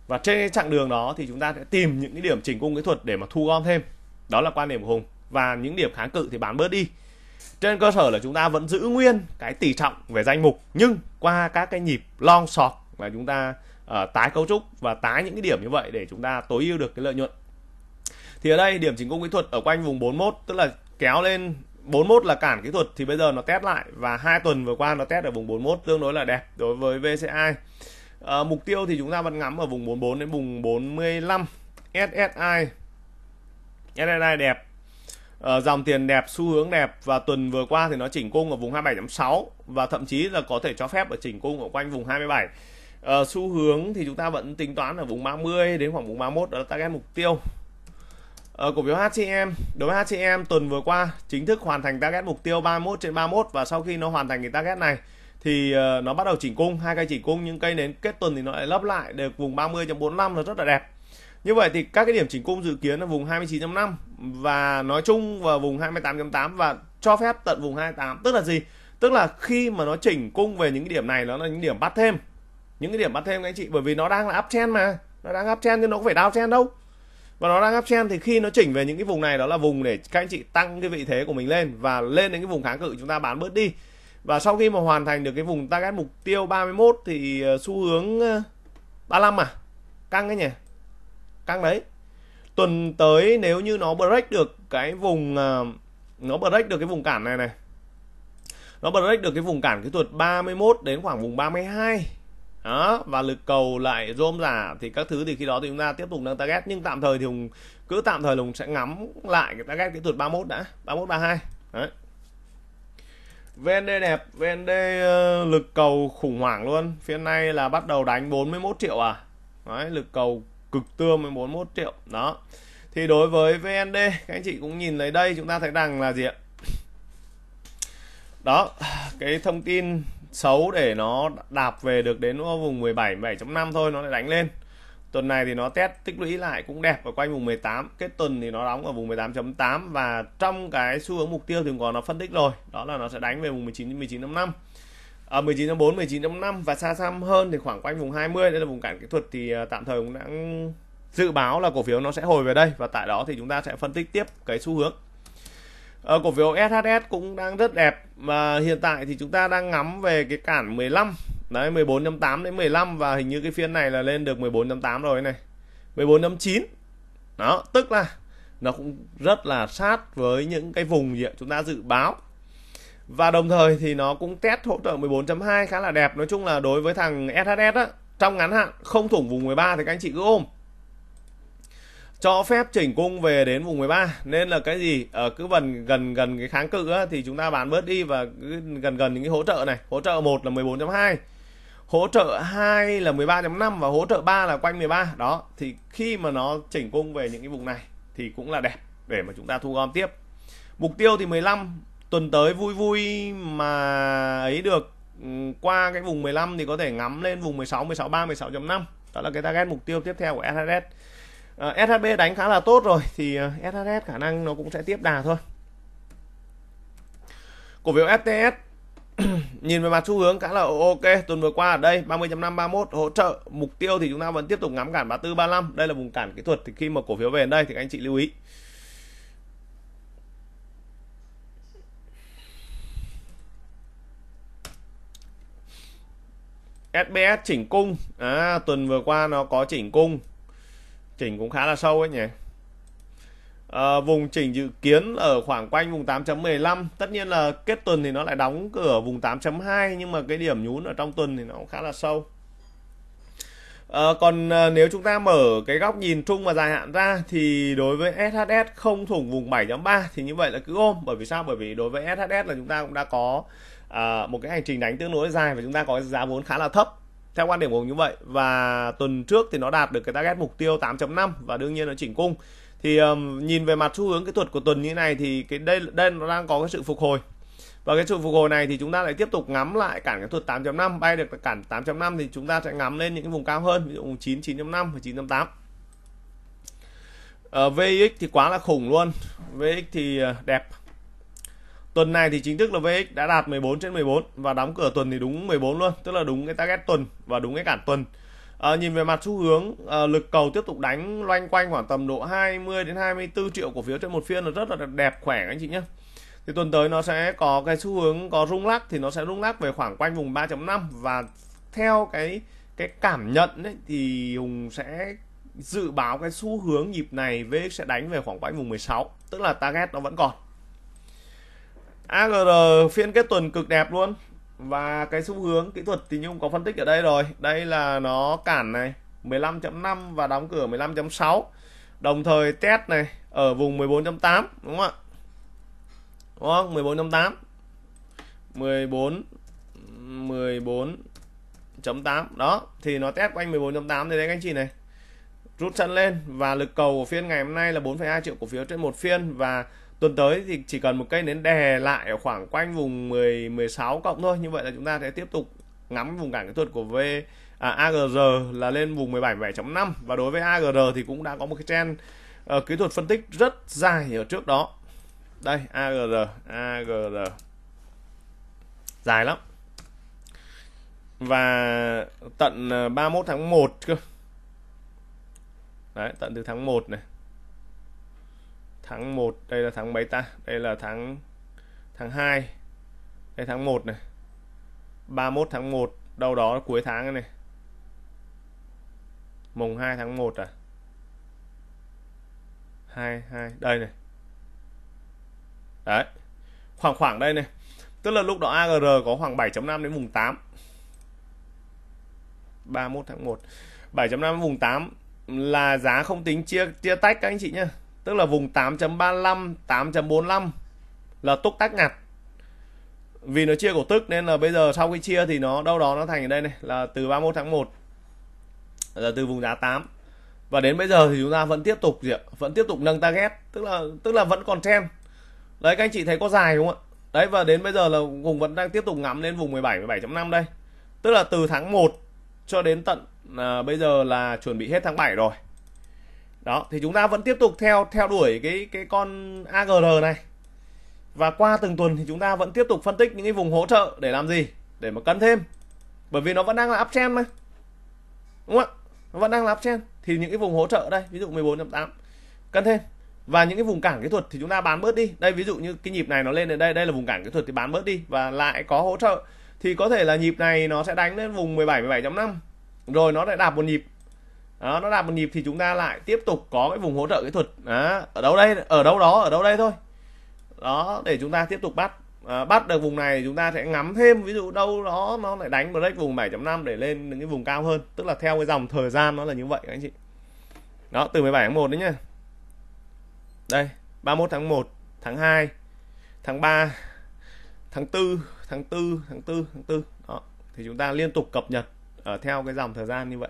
Và trên cái chặng đường đó thì chúng ta sẽ tìm những cái điểm chỉnh cung kỹ thuật để mà thu gom thêm. Đó là quan điểm của Hùng và những điểm kháng cự thì bán bớt đi. Trên cơ sở là chúng ta vẫn giữ nguyên cái tỷ trọng về danh mục nhưng qua các cái nhịp long sọt và chúng ta Ờ, tái cấu trúc và tái những cái điểm như vậy để chúng ta tối ưu được cái lợi nhuận thì ở đây điểm chỉnh cung kỹ thuật ở quanh vùng 41 tức là kéo lên 41 là cản kỹ thuật thì bây giờ nó test lại và hai tuần vừa qua nó test ở vùng 41 tương đối là đẹp đối với VCI à, ờ, mục tiêu thì chúng ta vẫn ngắm ở vùng 44 đến vùng 45 SSI SSI đẹp à, dòng tiền đẹp xu hướng đẹp và tuần vừa qua thì nó chỉnh cung ở vùng 27.6 và thậm chí là có thể cho phép ở chỉnh cung ở quanh vùng 27 uh, xu hướng thì chúng ta vẫn tính toán ở vùng 30 đến khoảng vùng 31 đó là target mục tiêu uh, cổ phiếu HCM đối với HCM tuần vừa qua chính thức hoàn thành target mục tiêu 31 trên 31 và sau khi nó hoàn thành cái target này thì uh, nó bắt đầu chỉnh cung hai cây chỉnh cung những cây đến kết tuần thì nó lại lấp lại được vùng 30.45 là rất là đẹp như vậy thì các cái điểm chỉnh cung dự kiến là vùng 29.5 và nói chung và vùng 28.8 và cho phép tận vùng 28 tức là gì tức là khi mà nó chỉnh cung về những cái điểm này nó là những điểm bắt thêm những cái điểm bán thêm các anh chị bởi vì nó đang là uptrend mà nó đang uptrend nhưng nó cũng phải downtrend đâu và nó đang uptrend thì khi nó chỉnh về những cái vùng này đó là vùng để các anh chị tăng cái vị thế của mình lên và lên đến cái vùng kháng cự chúng ta bán bớt đi và sau khi mà hoàn thành được cái vùng target mục tiêu 31 thì ờ, xu hướng 35 ờ, à căng cái nhỉ căng đấy tuần tới nếu như nó break được cái vùng ờ, nó break được cái vùng cản này này nó break được cái vùng cản kỹ thuật 31 đến khoảng vùng 32 đó và lực cầu lại rôm giả thì các thứ thì khi đó thì chúng ta tiếp tục đang target nhưng tạm thời thì hùng cứ tạm thời hùng sẽ ngắm lại cái target kỹ thuật 31 đã 31 32 đấy VND đẹp, VND ờ, lực cầu khủng hoảng luôn. Phiên này là bắt đầu đánh 41 triệu à. Đấy, lực cầu cực tương với 41 triệu. Đó. Thì đối với VND, các anh chị cũng nhìn thấy đây chúng ta thấy rằng là gì ạ? Đó, cái thông tin xấu để nó đạp về được đến vùng 17 7.5 thôi nó lại đánh lên tuần này thì nó test tích lũy lại cũng đẹp ở quanh vùng 18 kết tuần thì nó đóng ở vùng 18.8 và trong cái xu hướng mục tiêu thường còn nó phân tích rồi đó là nó sẽ đánh về vùng 19 19.5 ở à, 19.4 19.5 và xa xăm hơn thì khoảng quanh vùng 20 đây là vùng cản kỹ thuật thì ờ, tạm thời cũng đã dự báo là cổ phiếu nó sẽ hồi về đây và tại đó thì chúng ta sẽ phân tích tiếp cái xu hướng Ờ, cổ phiếu SHS cũng đang rất đẹp và hiện tại thì chúng ta đang ngắm về cái cản 15 đấy 14.8 đến 15 và hình như cái phiên này là lên được 14.8 rồi này 14.9 đó tức là nó cũng rất là sát với những cái vùng gì chúng ta dự báo và đồng thời thì nó cũng test hỗ trợ 14.2 khá là đẹp nói chung là đối với thằng SHS á trong ngắn hạn không thủng vùng 13 thì các anh chị cứ ôm cho phép chỉnh cung về đến vùng 13 nên là cái gì ở ờ, cứ gần gần gần cái kháng cự á, thì chúng ta bán bớt đi và cứ gần gần những cái hỗ trợ này hỗ trợ 1 là 14.2 hỗ trợ 2 là 13.5 và hỗ trợ 3 là quanh 13 đó thì khi mà nó chỉnh cung về những cái vùng này thì cũng là đẹp để mà chúng ta thu gom tiếp mục tiêu thì 15 tuần tới vui vui mà ấy được ừ, qua cái vùng 15 thì có thể ngắm lên vùng 16 16 3 16.5 đó là cái target mục tiêu tiếp theo của SHS uh, ờ, SHB đánh khá là tốt rồi thì uh, ờ, SHS khả năng nó cũng sẽ tiếp đà thôi cổ phiếu FTS [CLEARS THROAT] nhìn về mặt xu hướng khá là ok tuần vừa qua ở đây 30.531 hỗ trợ mục tiêu thì chúng ta vẫn tiếp tục ngắm cản 34 35 đây là vùng cản kỹ thuật thì khi mà cổ phiếu về đến đây thì các anh chị lưu ý SBS chỉnh cung à, tuần vừa qua nó có chỉnh cung chỉnh cũng khá là sâu ấy nhỉ à, vùng chỉnh dự kiến ở khoảng quanh vùng 8.15 tất nhiên là kết tuần thì nó lại đóng cửa vùng 8.2 nhưng mà cái điểm nhún ở trong tuần thì nó cũng khá là sâu à, còn à, nếu chúng ta mở cái góc nhìn trung và dài hạn ra thì đối với SHS không thủng vùng 7.3 thì như vậy là cứ ôm bởi vì sao bởi vì đối với SHS là chúng ta cũng đã có à, một cái hành trình đánh tương đối dài và chúng ta có giá vốn khá là thấp theo quan điểm của mình như vậy và tuần trước thì nó đạt được cái target mục tiêu 8.5 và đương nhiên là chỉnh cung thì um, nhìn về mặt xu hướng kỹ thuật của tuần như này thì cái đây đây nó đang có cái sự phục hồi và cái sự phục hồi này thì chúng ta lại tiếp tục ngắm lại cản kỹ thuật 8.5 bay được cản 8.5 thì chúng ta sẽ ngắm lên những cái vùng cao hơn ví dụ vùng 9 9.5 và 9.8 uh, VX thì quá là khủng luôn VX thì uh, đẹp Tuần này thì chính thức là VX đã đạt 14 trên 14 và đóng cửa tuần thì đúng 14 luôn, tức là đúng cái target tuần và đúng cái cản tuần. À, nhìn về mặt xu hướng à, lực cầu tiếp tục đánh loanh quanh khoảng tầm độ 20 đến 24 triệu cổ phiếu trên một phiên là rất là đẹp khỏe anh chị nhé thì tuần tới nó sẽ có cái xu hướng có rung lắc thì nó sẽ rung lắc về khoảng quanh vùng 3.5 và theo cái cái cảm nhận ấy, thì Hùng sẽ dự báo cái xu hướng nhịp này VX sẽ đánh về khoảng quanh vùng 16 tức là target nó vẫn còn AGR phiên kết tuần cực đẹp luôn và cái xu hướng kỹ thuật thì Nhung có phân tích ở đây rồi đây là nó cản này 15.5 và đóng cửa 15.6 đồng thời test này ở vùng 14.8 đúng không ạ đúng không 14.8 14 14.8 đó thì nó test quanh 14.8 thì đấy anh chị này rút chân lên và lực cầu của phiên ngày hôm nay là 4,2 triệu cổ phiếu trên một phiên và tuần tới thì chỉ cần một cây nến đè lại ở khoảng quanh vùng 10 16 cộng thôi như vậy là chúng ta sẽ tiếp tục ngắm vùng cản kỹ thuật của V à, AGR là lên vùng 17 7.5 và đối với AGR thì cũng đã có một cái trend uh, kỹ thuật phân tích rất dài ở trước đó đây AGR AGR dài lắm và tận 31 ờ, tháng 1 cơ đấy tận từ tháng 1 này tháng 1 đây là tháng mấy ta đây là tháng tháng 2 đây tháng 1 này 31 tháng 1 đâu đó cuối tháng này mùng 2 tháng 1 à 22 đây này đấy khoảng khoảng đây này tức là lúc đó AGR có khoảng 7.5 đến vùng 8 31 tháng 1 7.5 vùng 8 là giá không tính chia chia tách các anh chị nhé tức là vùng 8.35 8.45 là túc tắc ngặt vì nó chia cổ tức nên là bây giờ sau khi chia thì nó đâu đó nó thành ở đây này là từ 31 tháng 1 là từ vùng giá 8 và đến bây giờ thì chúng ta vẫn tiếp tục gì ạ? vẫn tiếp tục nâng target tức là tức là vẫn còn trend đấy các anh chị thấy có dài đúng không ạ đấy và đến bây giờ là vùng vẫn đang tiếp tục ngắm lên vùng 17 17.5 đây tức là từ tháng 1 cho đến tận à, bây giờ là chuẩn bị hết tháng 7 rồi đó thì chúng ta vẫn tiếp tục theo theo đuổi cái cái con AGR này và qua từng tuần thì chúng ta vẫn tiếp tục phân tích những cái vùng hỗ trợ để làm gì để mà cân thêm bởi vì nó vẫn đang là uptrend mà đúng không ạ nó vẫn đang là uptrend thì những cái vùng hỗ trợ đây ví dụ 14.8 cân thêm và những cái vùng cản kỹ thuật thì chúng ta bán bớt đi đây ví dụ như cái nhịp này nó lên đến đây đây là vùng cản kỹ thuật thì bán bớt đi và lại có hỗ trợ thì có thể là nhịp này nó sẽ đánh lên vùng 17 17.5 rồi nó lại đạp một nhịp đó, nó làm một nhịp thì chúng ta lại tiếp tục có cái vùng hỗ trợ kỹ thuật đó, ở đâu đây ở đâu đó ở đâu đây thôi đó để chúng ta tiếp tục bắt à, bắt được vùng này chúng ta sẽ ngắm thêm ví dụ đâu đó nó lại đánh break vùng 7.5 để lên những cái vùng cao hơn tức là theo cái dòng thời gian nó là như vậy các anh chị đó từ 17 tháng 1 đấy nhá đây 31 tháng 1 tháng 2 tháng 3 tháng 4 tháng 4 tháng 4 tháng 4 đó thì chúng ta liên tục cập nhật ở ờ, theo cái dòng thời gian như vậy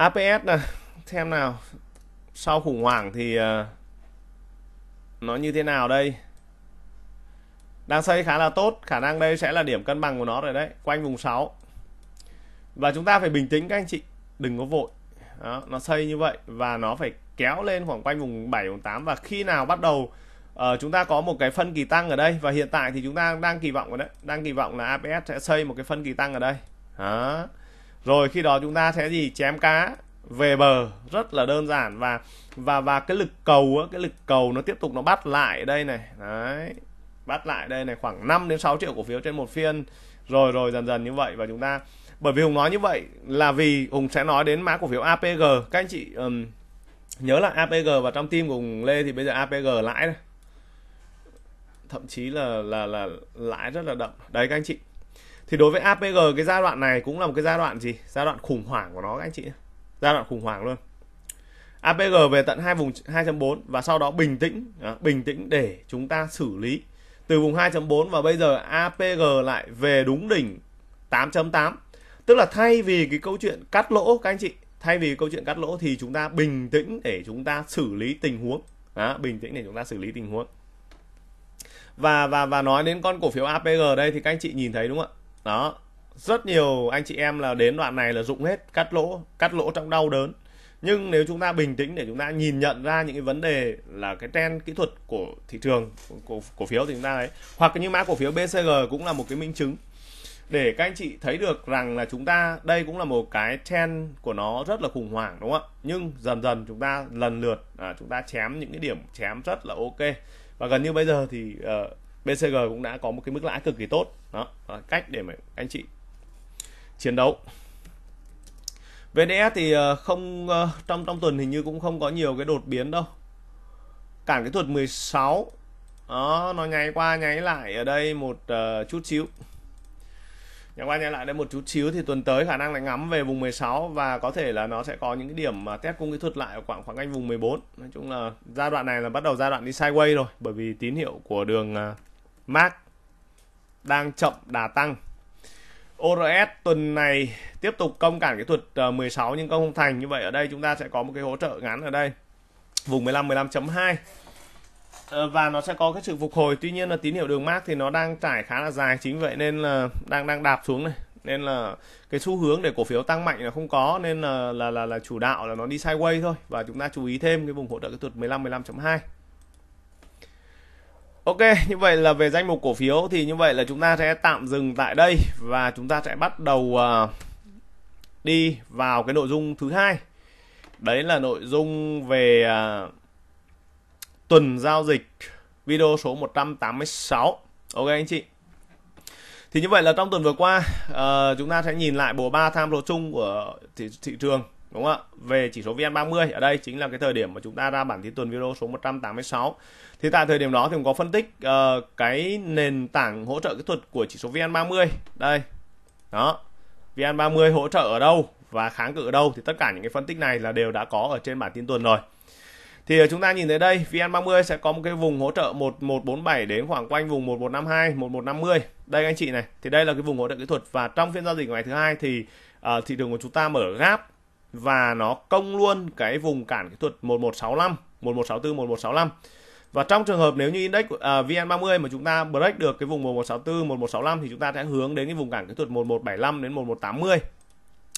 APS này xem nào sau khủng hoảng thì ờ, nó như thế nào đây đang xây khá là tốt khả năng đây sẽ là điểm cân bằng của nó rồi đấy quanh vùng 6 và chúng ta phải bình tĩnh các anh chị đừng có vội Đó, nó xây như vậy và nó phải kéo lên khoảng quanh vùng 7 vùng 8 và khi nào bắt đầu uh, chúng ta có một cái phân kỳ tăng ở đây và hiện tại thì chúng ta đang kỳ vọng ở đấy đang kỳ vọng là APS sẽ xây một cái phân kỳ tăng ở đây Đó rồi khi đó chúng ta sẽ gì chém cá về bờ rất là đơn giản và và và cái lực cầu á, cái lực cầu nó tiếp tục nó bắt lại đây này đấy bắt lại đây này khoảng 5 đến 6 triệu cổ phiếu trên một phiên rồi rồi dần dần như vậy và chúng ta bởi vì hùng nói như vậy là vì hùng sẽ nói đến mã cổ phiếu apg các anh chị um, nhớ là apg và trong team của hùng lê thì bây giờ apg lãi thậm chí là là là lãi rất là đậm đấy các anh chị thì đối với APG cái giai đoạn này cũng là một cái giai đoạn gì giai đoạn khủng hoảng của nó các anh chị giai đoạn khủng hoảng luôn APG về tận hai vùng 2.4 và sau đó bình tĩnh à, bình tĩnh để chúng ta xử lý từ vùng 2.4 và bây giờ APG lại về đúng đỉnh 8.8 tức là thay vì cái câu chuyện cắt lỗ các anh chị thay vì câu chuyện cắt lỗ thì chúng ta bình tĩnh để chúng ta xử lý tình huống đó, bình tĩnh để chúng ta xử lý tình huống và và và nói đến con cổ phiếu APG đây thì các anh chị nhìn thấy đúng không ạ đó rất nhiều anh chị em là đến đoạn này là dụng hết cắt lỗ cắt lỗ trong đau đớn nhưng nếu chúng ta bình tĩnh để chúng ta nhìn nhận ra những cái vấn đề là cái trend kỹ thuật của thị trường cổ, cổ phiếu thì chúng ta ấy hoặc như mã cổ phiếu BCG cũng là một cái minh chứng để các anh chị thấy được rằng là chúng ta đây cũng là một cái trend của nó rất là khủng hoảng đúng không ạ nhưng dần dần chúng ta lần lượt à, chúng ta chém những cái điểm chém rất là ok và gần như bây giờ thì uh, BCG cũng đã có một cái mức lãi cực kỳ tốt đó, đó cách để mà anh chị chiến đấu VDS thì ờ, không ờ, trong trong tuần hình như cũng không có nhiều cái đột biến đâu cản cái thuật 16 đó nó nháy qua nháy lại ở đây một uh, chút xíu nháy qua nháy lại đây một chút xíu thì tuần tới khả năng lại ngắm về vùng 16 và có thể là nó sẽ có những cái điểm mà test cung kỹ thuật lại ở khoảng khoảng cách vùng 14 nói chung là giai đoạn này là bắt đầu giai đoạn đi sideways rồi bởi vì tín hiệu của đường uh, Mark đang chậm đà tăng. ORS tuần này tiếp tục công cản kỹ thuật 16 ờ, nhưng công không thành như vậy ở đây chúng ta sẽ có một cái hỗ trợ ngắn ở đây vùng 15 15.2 ờ, và nó sẽ có cái sự phục hồi tuy nhiên là tín hiệu đường mát thì nó đang trải khá là dài chính vậy nên là đang đang đạp xuống này nên là cái xu hướng để cổ phiếu tăng mạnh là không có nên là là là, là chủ đạo là nó đi sideways thôi và chúng ta chú ý thêm cái vùng hỗ trợ kỹ thuật 15 15.2 Ok, như vậy là về danh mục cổ phiếu thì như vậy là chúng ta sẽ tạm dừng tại đây và chúng ta sẽ bắt đầu uh, đi vào cái nội dung thứ hai. Đấy là nội dung về uh, tuần giao dịch video số 186. Ok anh chị. Thì như vậy là trong tuần vừa qua uh, chúng ta sẽ nhìn lại bộ ba tham số chung của thị, thị trường đúng không ạ về chỉ số VN30 ở đây chính là cái thời điểm mà chúng ta ra bản tin tuần video số 186 thì tại thời điểm đó thì cũng có phân tích uh, cái nền tảng hỗ trợ kỹ thuật của chỉ số VN30 đây đó VN30 hỗ trợ ở đâu và kháng cự ở đâu thì tất cả những cái phân tích này là đều đã có ở trên bản tin tuần rồi thì ờ, chúng ta nhìn thấy đây VN30 sẽ có một cái vùng hỗ trợ 1147 đến khoảng quanh vùng 1152 1150 đây anh chị này thì đây là cái vùng hỗ trợ kỹ thuật và trong phiên giao dịch ngày thứ hai thì uh, thị trường của chúng ta mở gap và nó công luôn cái vùng cản kỹ thuật 1165, 1164, 1165. Và trong trường hợp nếu như index uh, à, VN30 mà chúng ta break được cái vùng 1164, 1165 thì chúng ta sẽ hướng đến cái vùng cản kỹ thuật 1175 đến 1180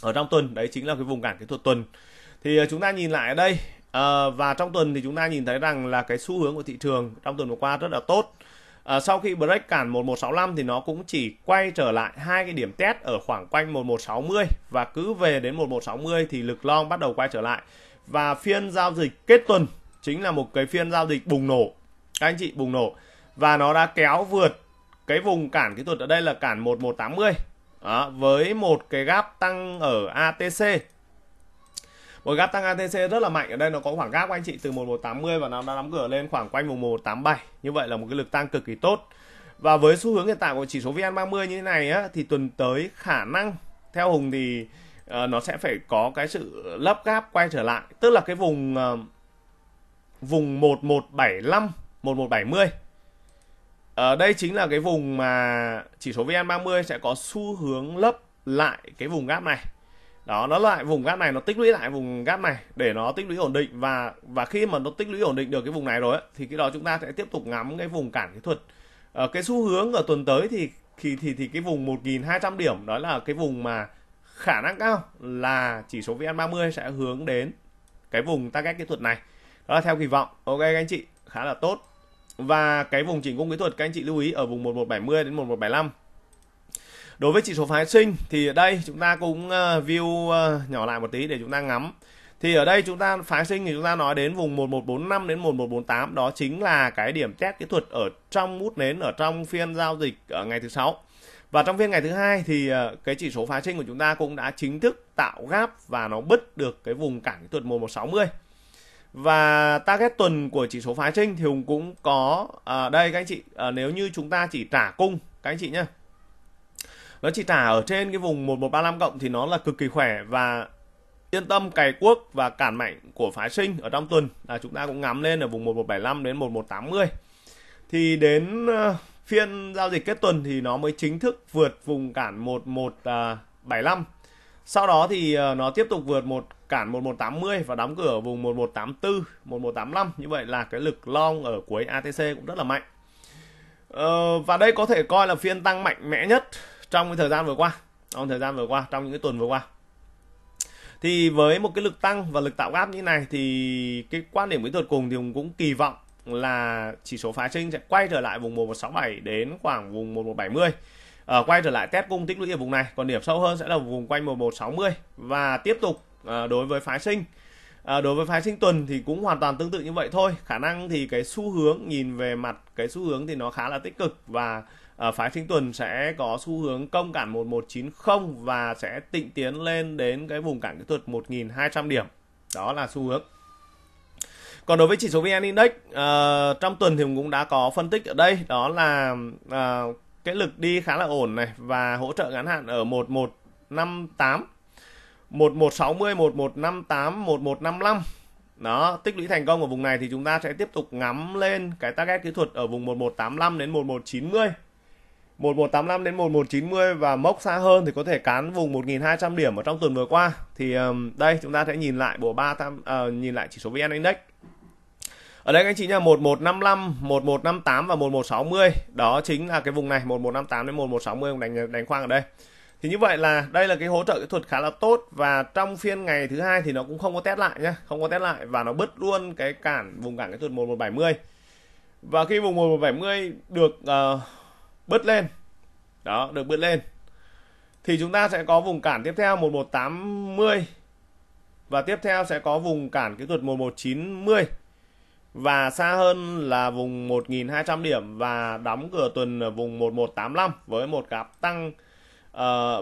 ở trong tuần. Đấy chính là cái vùng cản kỹ thuật tuần. Thì uh, chúng ta nhìn lại ở đây uh, và trong tuần thì chúng ta nhìn thấy rằng là cái xu hướng của thị trường trong tuần vừa qua rất là tốt à, sau khi break cản 1165 thì nó cũng chỉ quay trở lại hai cái điểm test ở khoảng quanh 1160 và cứ về đến 1160 thì lực long bắt đầu quay trở lại và phiên giao dịch kết tuần chính là một cái phiên giao dịch bùng nổ các anh chị bùng nổ và nó đã kéo vượt cái vùng cản kỹ thuật ở đây là cản 1180 đó, với một cái gap tăng ở ATC một gap tăng ATC rất là mạnh ở đây nó có khoảng gap của anh chị từ 1180 và nó đã nắm cửa lên khoảng quanh vùng 1187 như vậy là một cái lực tăng cực kỳ tốt và với xu hướng hiện tại của chỉ số VN30 như thế này á, thì tuần tới khả năng theo Hùng thì uh, nó sẽ phải có cái sự lấp gap quay trở lại tức là cái vùng uh, vùng 1175 1170 ở đây chính là cái vùng mà chỉ số VN30 sẽ có xu hướng lấp lại cái vùng gap này đó nó lại vùng gap này nó tích lũy lại vùng gap này để nó tích lũy ổn định và và khi mà nó tích lũy ổn định được cái vùng này rồi ấy, thì cái đó chúng ta sẽ tiếp tục ngắm cái vùng cản kỹ thuật ở ờ, cái xu hướng ở tuần tới thì thì thì thì cái vùng 1.200 điểm đó là cái vùng mà khả năng cao là chỉ số VN30 sẽ hướng đến cái vùng target kỹ thuật này đó là theo kỳ vọng ok các anh chị khá là tốt và cái vùng chỉnh cung kỹ thuật các anh chị lưu ý ở vùng 1170 đến 1175 Đối với chỉ số phái sinh thì đây chúng ta cũng ờ, view ờ, nhỏ lại một tí để chúng ta ngắm. Thì ở đây chúng ta phái sinh thì chúng ta nói đến vùng 1145 đến 1148 đó chính là cái điểm test kỹ thuật ở trong mút nến ở trong phiên giao dịch ở ngày thứ sáu. Và trong phiên ngày thứ hai thì ờ, cái chỉ số phái sinh của chúng ta cũng đã chính thức tạo gáp và nó bứt được cái vùng cản kỹ thuật 1160. Và target tuần của chỉ số phái sinh thì Hùng cũng có à, đây các anh chị nếu như chúng ta chỉ trả cung các anh chị nhé nó chỉ trả ở trên cái vùng 1135 cộng thì nó là cực kỳ khỏe và yên tâm cày quốc và cản mạnh của phái sinh ở trong tuần là chúng ta cũng ngắm lên ở vùng 1175 đến 1180 thì đến ờ, phiên giao dịch kết tuần thì nó mới chính thức vượt vùng cản 1175 à, sau đó thì ờ, nó tiếp tục vượt một cản 1180 và đóng cửa ở vùng 1184 1185 như vậy là cái lực long ở cuối ATC cũng rất là mạnh ờ, và đây có thể coi là phiên tăng mạnh mẽ nhất trong cái thời gian vừa qua trong thời gian vừa qua trong những cái tuần vừa qua thì với một cái lực tăng và lực tạo gáp như này thì cái quan điểm kỹ thuật cùng thì cũng kỳ vọng là chỉ số phái sinh sẽ quay trở lại vùng 1167 đến khoảng vùng 1170 ở ờ, quay trở lại test cung tích lũy ở vùng này còn điểm sâu hơn sẽ là vùng quanh 1160 và tiếp tục ờ, đối với phái sinh ờ, đối với phái sinh tuần thì cũng hoàn toàn tương tự như vậy thôi khả năng thì cái xu hướng nhìn về mặt cái xu hướng thì nó khá là tích cực và Ờ, phái sinh tuần sẽ có xu hướng công cản 1190 và sẽ tịnh tiến lên đến cái vùng cản kỹ thuật 1200 điểm đó là xu hướng còn đối với chỉ số VN Index uh, trong tuần thì cũng đã có phân tích ở đây đó là uh, cái lực đi khá là ổn này và hỗ trợ ngắn hạn ở 1158 1160 1158 1155 đó tích lũy thành công ở vùng này thì chúng ta sẽ tiếp tục ngắm lên cái target kỹ thuật ở vùng 1185 đến 1190 1185 đến 1190 và mốc xa hơn thì có thể cán vùng 1200 điểm ở trong tuần vừa qua. Thì um, đây chúng ta sẽ nhìn lại bộ 3 tham uh, ờ, nhìn lại chỉ số VN Index. Ở đây anh chị nha 1155, 1158 và 1160. Đó chính là cái vùng này 1158 đến 1160 ông đánh đánh khoang ở đây. Thì như vậy là đây là cái hỗ trợ kỹ thuật khá là tốt và trong phiên ngày thứ hai thì nó cũng không có test lại nhá, không có test lại và nó bứt luôn cái cản vùng cản kỹ thuật 1170. Và khi vùng 1170 được uh, bứt lên đó được bứt lên thì chúng ta sẽ có vùng cản tiếp theo 1180 và tiếp theo sẽ có vùng cản kỹ thuật 1190 và xa hơn là vùng 1200 điểm và đóng cửa tuần ở vùng 1185 với một cặp tăng uh,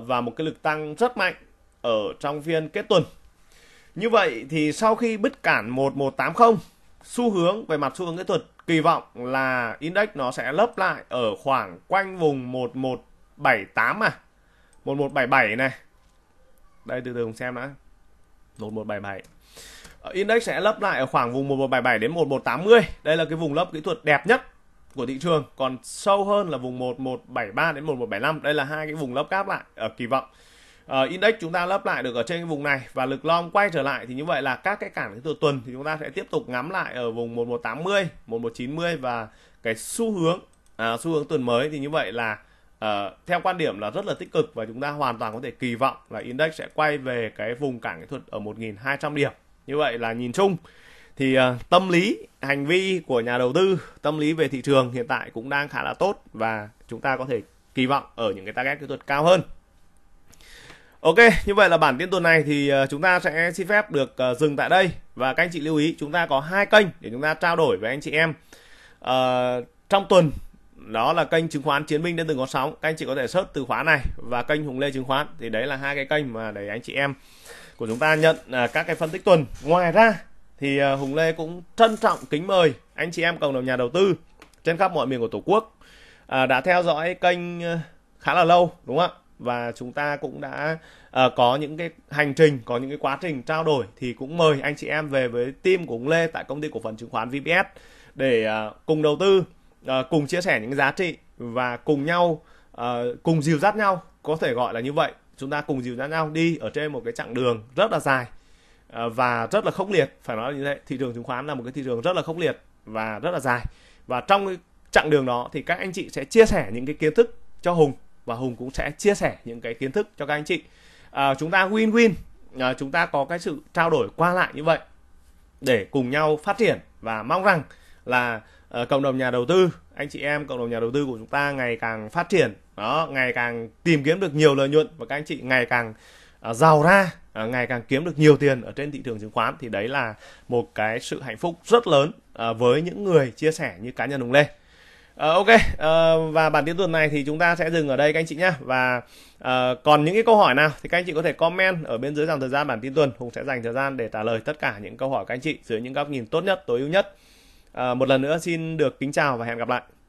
và một cái lực tăng rất mạnh ở trong phiên kết tuần. Như vậy thì sau khi bứt cản 1180 xu hướng về mặt xu hướng kỹ thuật kỳ vọng là index nó sẽ lấp lại ở khoảng quanh vùng 1178 à 1177 này đây từ từ cùng xem đã 1177 ờ, index sẽ lấp lại ở khoảng vùng 1177 đến 1180 đây là cái vùng lấp kỹ thuật đẹp nhất của thị trường còn sâu hơn là vùng 1173 đến 1175 đây là hai cái vùng lấp cáp lại ở ờ, kỳ vọng uh, index chúng ta lấp lại được ở trên cái vùng này và lực long quay trở lại thì như vậy là các cái cản từ tuần thì chúng ta sẽ tiếp tục ngắm lại ở vùng 1180, 1190 và cái xu hướng uh, xu hướng tuần mới thì như vậy là uh, theo quan điểm là rất là tích cực và chúng ta hoàn toàn có thể kỳ vọng là index sẽ quay về cái vùng cản kỹ thuật ở 1200 điểm. Như vậy là nhìn chung thì uh, tâm lý hành vi của nhà đầu tư, tâm lý về thị trường hiện tại cũng đang khá là tốt và chúng ta có thể kỳ vọng ở những cái target kỹ thuật cao hơn. Ok, như vậy là bản tin tuần này thì ờ, chúng ta sẽ xin phép được ờ, dừng tại đây và các anh chị lưu ý chúng ta có hai kênh để chúng ta trao đổi với anh chị em à, trong tuần đó là kênh chứng khoán chiến binh đến từng có sóng các anh chị có thể search từ khóa này và kênh hùng lê chứng khoán thì đấy là hai cái kênh mà để anh chị em của chúng ta nhận các cái phân tích tuần ngoài ra thì hùng lê cũng trân trọng kính mời anh chị em cộng đồng nhà đầu tư trên khắp mọi miền của tổ quốc đã theo dõi kênh khá là lâu đúng không ạ và chúng ta cũng đã uh, có những cái hành trình có những cái quá trình trao đổi thì cũng mời anh chị em về với team của ông Lê tại công ty cổ phần chứng khoán VPS để uh, cùng đầu tư uh, cùng chia sẻ những giá trị và cùng nhau uh, cùng dìu dắt nhau có thể gọi là như vậy chúng ta cùng dìu dắt nhau đi ở trên một cái chặng đường rất là dài uh, và rất là khốc liệt phải nói như thế thị trường chứng khoán là một cái thị trường rất là khốc liệt và rất là dài và trong cái chặng đường đó thì các anh chị sẽ chia sẻ những cái kiến thức cho hùng và Hùng cũng sẽ chia sẻ những cái kiến thức cho các anh chị. À, chúng ta win-win, à, chúng ta có cái sự trao đổi qua lại như vậy để cùng nhau phát triển và mong rằng là uh, cộng đồng nhà đầu tư, anh chị em cộng đồng nhà đầu tư của chúng ta ngày càng phát triển, đó, ngày càng tìm kiếm được nhiều lợi nhuận và các anh chị ngày càng uh, giàu ra, uh, ngày càng kiếm được nhiều tiền ở trên thị trường chứng khoán thì đấy là một cái sự hạnh phúc rất lớn uh, với những người chia sẻ như cá nhân Hùng Lê. Uh, ok uh, và bản tin tuần này thì chúng ta sẽ dừng ở đây các anh chị nhé và uh, còn những cái câu hỏi nào thì các anh chị có thể comment ở bên dưới dòng thời gian bản tin tuần hùng sẽ dành thời gian để trả lời tất cả những câu hỏi các anh chị dưới những góc nhìn tốt nhất tối ưu nhất uh, một lần nữa xin được kính chào và hẹn gặp lại